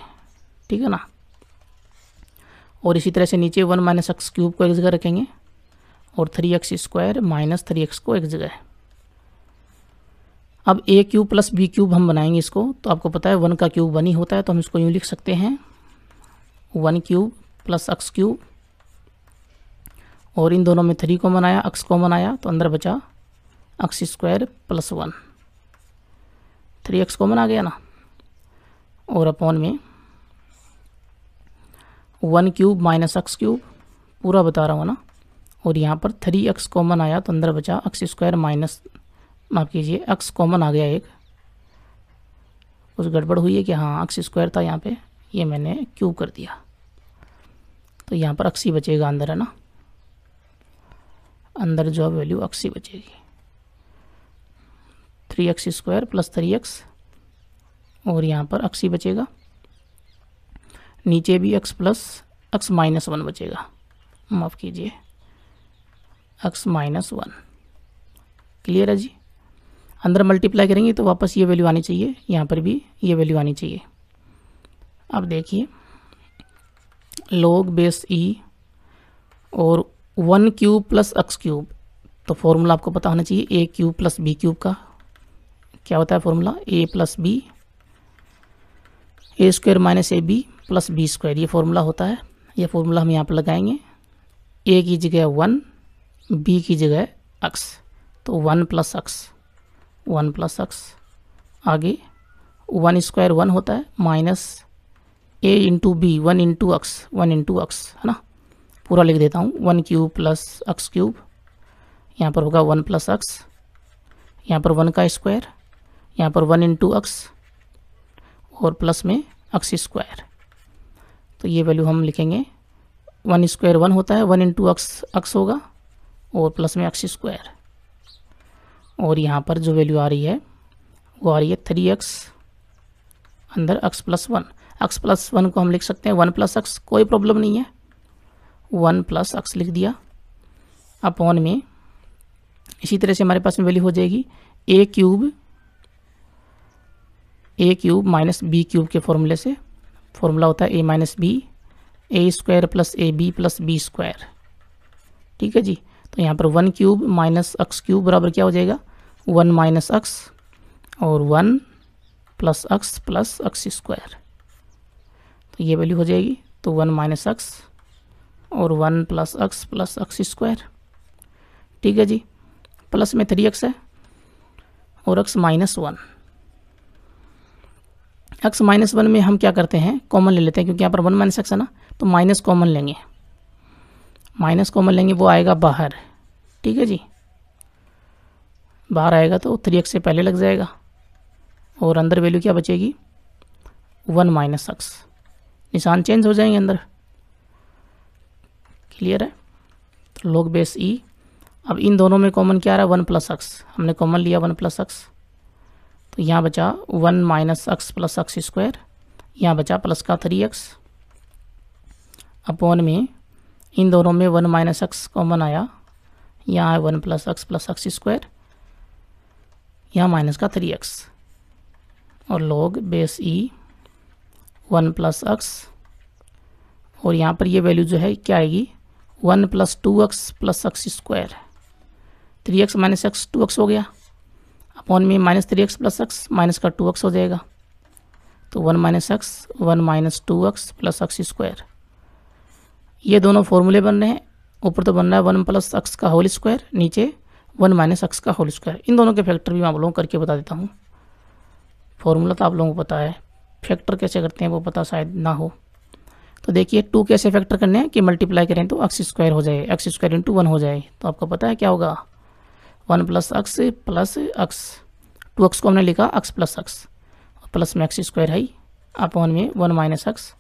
ठीक है ना और इसी तरह से नीचे वन माइनस एक्स क्यूब को एक जगह रखेंगे और three x square minus three x को एक जगह अब a cube plus b cube हम बनाएंगे इसको तो आपको पता है वन का क्यूब वन ही होता है तो हम इसको यूँ लिख सकते हैं one cube plus x cube और इन दोनों में थ्री को मनाया एक्स को मनाया तो अंदर बचा x square plus one three x को मना गया ना और अपॉन में one cube minus x cube पूरा बता रहा हूँ ना और यहाँ पर थ्री एक्स कॉमन आया तो अंदर बचा एक्स स्क्वायर माइनस माफ़ कीजिए अक्स कॉमन आ गया एक कुछ गड़बड़ हुई है कि हाँ अक्स स्क्वायर था यहाँ पे ये मैंने क्यूब कर दिया तो यहाँ पर अक्सी बचेगा अंदर है ना अंदर जो वैल्यू अक्सी बचेगी three x square plus three x और यहाँ पर अक्सी बचेगा नीचे भी x plus x minus one बचेगा माफ़ कीजिए एक्स माइनस वन क्लियर है जी अंदर मल्टीप्लाई करेंगे तो वापस ये वैल्यू आनी चाहिए यहाँ पर भी ये वैल्यू आनी चाहिए अब देखिए लॉग बेस ई और one cube plus x cube तो फॉर्मूला आपको पता होना चाहिए a cube plus b cube का क्या होता है formula a plus b a square minus a b plus b square ये फॉर्मूला होता है ये फॉर्मूला हम यहाँ पर लगाएंगे ए की जगह वन बी की जगह एक्स तो one plus x one plus x आगे वन स्क्वायर वन होता है minus a into b one into x one into x है ना पूरा लिख देता हूँ one cube plus x cube यहाँ पर होगा वन प्लस एक्स यहाँ पर वन का स्क्वायर यहाँ पर वन इंटू एक्स और प्लस में एक्स स्क्वायर तो ये वैल्यू हम लिखेंगे वन स्क्वायर वन होता है वन इंटू एक्स एक्स होगा और प्लस में एक्स स्क्वायर और यहाँ पर जो वैल्यू आ रही है वो आ रही है थ्री एक्स अंदर x plus one x plus one को हम लिख सकते हैं वन प्लस एक्स कोई प्रॉब्लम नहीं है वन प्लस एक्स लिख दिया अपॉन में इसी तरह से हमारे पास में वैल्यू हो जाएगी a cube a cube minus b cube के फॉर्मूले से फॉर्मूला होता है a minus b a square plus a b plus b square ठीक है जी तो यहाँ पर one cube minus x cube बराबर क्या हो जाएगा वन माइनस अक्स और one plus x plus x square तो ये वैल्यू हो जाएगी तो वन माइनस अक्स और one plus x plus x square ठीक है जी प्लस में थ्री एक्स है और x minus one x minus one में हम क्या करते हैं कॉमन ले लेते हैं क्योंकि यहाँ पर वन माइनस एक्स है ना तो माइनस कॉमन लेंगे माइनस कॉमन लेंगे वो आएगा बाहर ठीक है जी बाहर आएगा तो थ्री एक्स से पहले लग जाएगा और अंदर वैल्यू क्या बचेगी वन माइनस एक्स निशान चेंज हो जाएंगे अंदर क्लियर है तो लोग बेस ई अब इन दोनों में कॉमन क्या आ रहा है वन प्लस एक्स हमने कॉमन लिया वन प्लस एक्स तो यहाँ बचा one minus x plus x square यहाँ बचा प्लस का थ्री एक्स अपॉन में इन दोनों में वन माइनस एक्स कॉमन आया यहाँ है one plus x plus x square यहाँ माइनस का थ्री एक्स और log base e one plus x और यहाँ पर ये वैल्यू जो है क्या आएगी one plus two x plus x square three x minus x two x हो गया अपॉन में minus three x plus x minus का टू एक्स हो जाएगा तो one minus x one minus two x plus x square ये दोनों फॉर्मूले बन रहे हैं ऊपर तो बन रहा है वन प्लस एक्स का होल स्क्वायर नीचे वन माइनस एक्स का होल स्क्वायर इन दोनों के फैक्टर भी मैं आप लोगों को करके बता देता हूँ फॉर्मूला तो आप लोगों को पता है फैक्टर कैसे करते हैं वो पता शायद ना हो तो देखिए टू कैसे फैक्टर करने हैं कि मल्टीप्लाई करें तो एक्स स्क्वायर हो जाए एक्स स्क्वायर इंटू वन हो जाए तो आपको पता है क्या होगा one plus x plus x two x को हमने लिखा एक्स प्लस एक्स प्लस में एक्स स्क्वायर है ही अपॉन में वन माइनस एक्स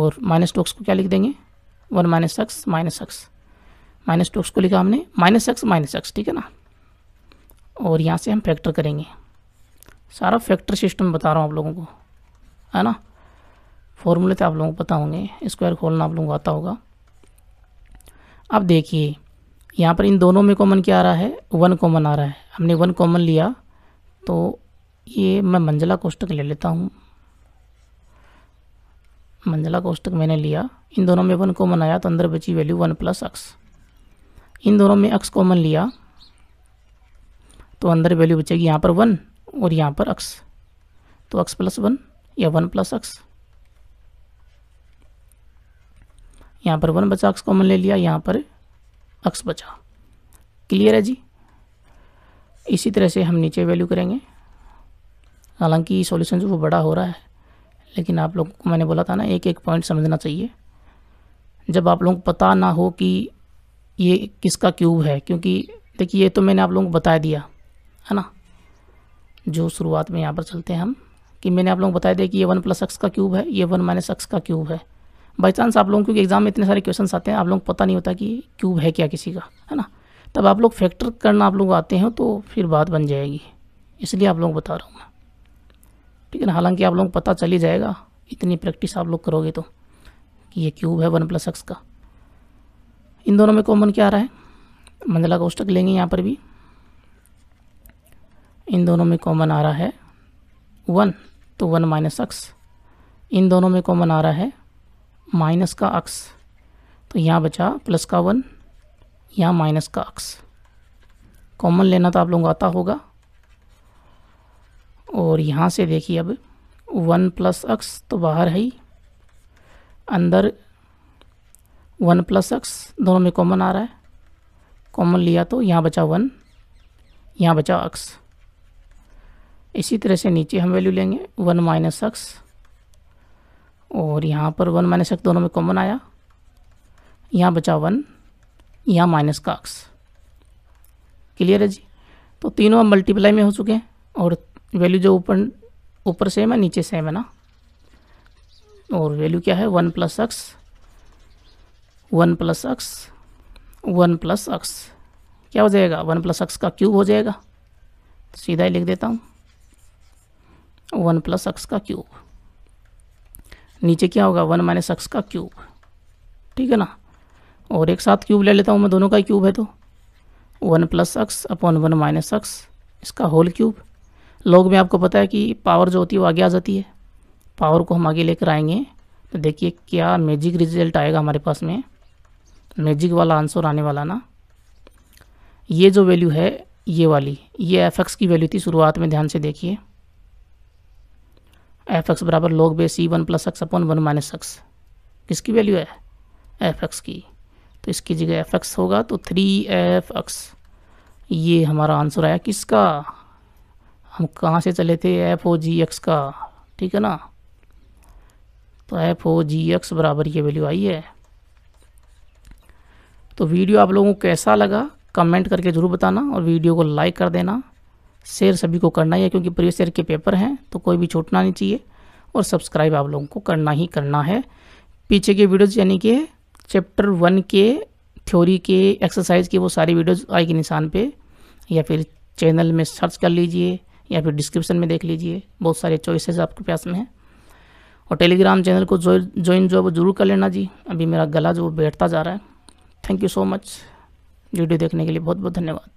और माइनस टू एक्स को क्या लिख देंगे one minus x minus x minus two x को लिखा हमने माइनस एक्स माइनस एक्स ठीक है ना और यहाँ से हम फैक्टर करेंगे सारा फैक्टर सिस्टम बता रहा हूँ आप लोगों को है ना फॉर्मूले तो आप लोगों को पता होंगे स्क्वायर खोलना आप लोगों को आता होगा अब देखिए यहाँ पर इन दोनों में कॉमन क्या आ रहा है वन कॉमन आ रहा है हमने वन कॉमन लिया तो ये मैं मंजिला कोष्टक ले लेता हूँ मंजिला कोष्टक मैंने लिया इन दोनों में वन कॉमन आया तो अंदर बची वैल्यू वन प्लस अक्स इन दोनों में अक्स कॉमन लिया तो अंदर वैल्यू बचेगी यहाँ पर वन और यहाँ पर अक्स तो अक्स प्लस वन या वन प्लस अक्स यहाँ पर वन बचा अक्स कॉमन ले लिया यहाँ पर अक्स बचा क्लियर है जी इसी तरह से हम नीचे वैल्यू करेंगे हालांकि सॉल्यूशन जो वो बड़ा हो रहा है लेकिन आप लोगों को मैंने बोला था ना एक एक पॉइंट समझना चाहिए जब आप लोगों को पता ना हो कि ये किसका क्यूब है क्योंकि देखिए ये तो मैंने आप लोगों को बता दिया है ना जो शुरुआत में यहाँ पर चलते हैं हम कि मैंने आप लोगों को बताया दिया कि ये वन प्लस एक्स का क्यूब है ये वन माइनस एक्स का क्यूब है बाई चांस आप लोगों क्योंकि एग्जाम में इतने सारे क्वेश्चन आते हैं आप लोगों को पता नहीं होता कि क्यूब है क्या किसी का है ना तब आप लोग फैक्टर करना आप लोग आते हैं तो फिर बात बन जाएगी इसलिए आप लोगों को बता रहा हूँ मैं ठीक है ना हालांकि आप लोगों को पता चल ही जाएगा इतनी प्रैक्टिस आप लोग करोगे तो कि ये क्यूब है वन प्लस एक्स का इन दोनों में कॉमन क्या आ रहा है मंजिला कोष्टक लेंगे यहाँ पर भी इन दोनों में कॉमन आ रहा है वन तो वन माइनस एक्स इन दोनों में कॉमन आ रहा है माइनस का अक्स तो यहाँ बचा प्लस का वन यहाँ माइनस का अक्स कॉमन लेना तो आप लोगों को आता होगा और यहाँ से देखिए अब वन प्लस एक्स तो बाहर है ही अंदर वन प्लस एक्स दोनों में कॉमन आ रहा है कॉमन लिया तो यहाँ बचा वन यहाँ बचा एक्स इसी तरह से नीचे हम वैल्यू लेंगे वन माइनस एक्स और यहाँ पर वन माइनस एक्स दोनों में कॉमन आया यहाँ बचा वन यहाँ माइनस का एक्स क्लियर है जी तो तीनों अब मल्टीप्लाई में हो चुके हैं और वैल्यू जो ऊपर ऊपर सेम है नीचे सेम है ना और वैल्यू क्या है one plus x one plus x one plus x क्या हो जाएगा वन प्लस एक्स का क्यूब हो जाएगा तो सीधा ही लिख देता हूँ वन प्लस एक्स का क्यूब नीचे क्या होगा वन माइनस एक्स का क्यूब ठीक है ना और एक साथ क्यूब ले लेता हूँ मैं दोनों का क्यूब है तो one plus x upon one minus x इसका होल क्यूब लोग में आपको पता है कि पावर जो होती है वो आगे आ जाती है पावर को हम आगे लेकर आएंगे तो देखिए क्या मैजिक रिजल्ट आएगा हमारे पास में मैजिक वाला आंसर आने वाला ना ये जो वैल्यू है ये वाली ये एफ एक्स की वैल्यू थी शुरुआत में ध्यान से देखिए एफ एक्स बराबर log base one plus x upon one minus x किसकी वैल्यू है एफ एक्स की तो इसकी जगह एफ एक्स होगा तो थ्री एफ एक्स ये हमारा आंसर आया किसका हम कहाँ से चले थे एफ ओ जी एक्स का ठीक है ना तो एफ ओ जी एक्स बराबर ये वैल्यू आई है तो वीडियो आप लोगों को कैसा लगा कमेंट करके ज़रूर बताना और वीडियो को लाइक कर देना शेयर सभी को करना ही है क्योंकि प्रीवियस ईयर के पेपर हैं तो कोई भी छूटना नहीं चाहिए और सब्सक्राइब आप लोगों को करना ही करना है पीछे के वीडियोज़ यानी कि चैप्टर वन के थ्योरी के एक्सरसाइज के वो सारी वीडियोज़ आई के निशान पे या फिर चैनल में सर्च कर लीजिए या फिर डिस्क्रिप्शन में देख लीजिए बहुत सारे चॉइसेस आपके पास में हैं और टेलीग्राम चैनल को ज्वाइन जो है जरूर कर लेना जी अभी मेरा गला जो बैठता जा रहा है thank you so much video देखने के लिए बहुत बहुत धन्यवाद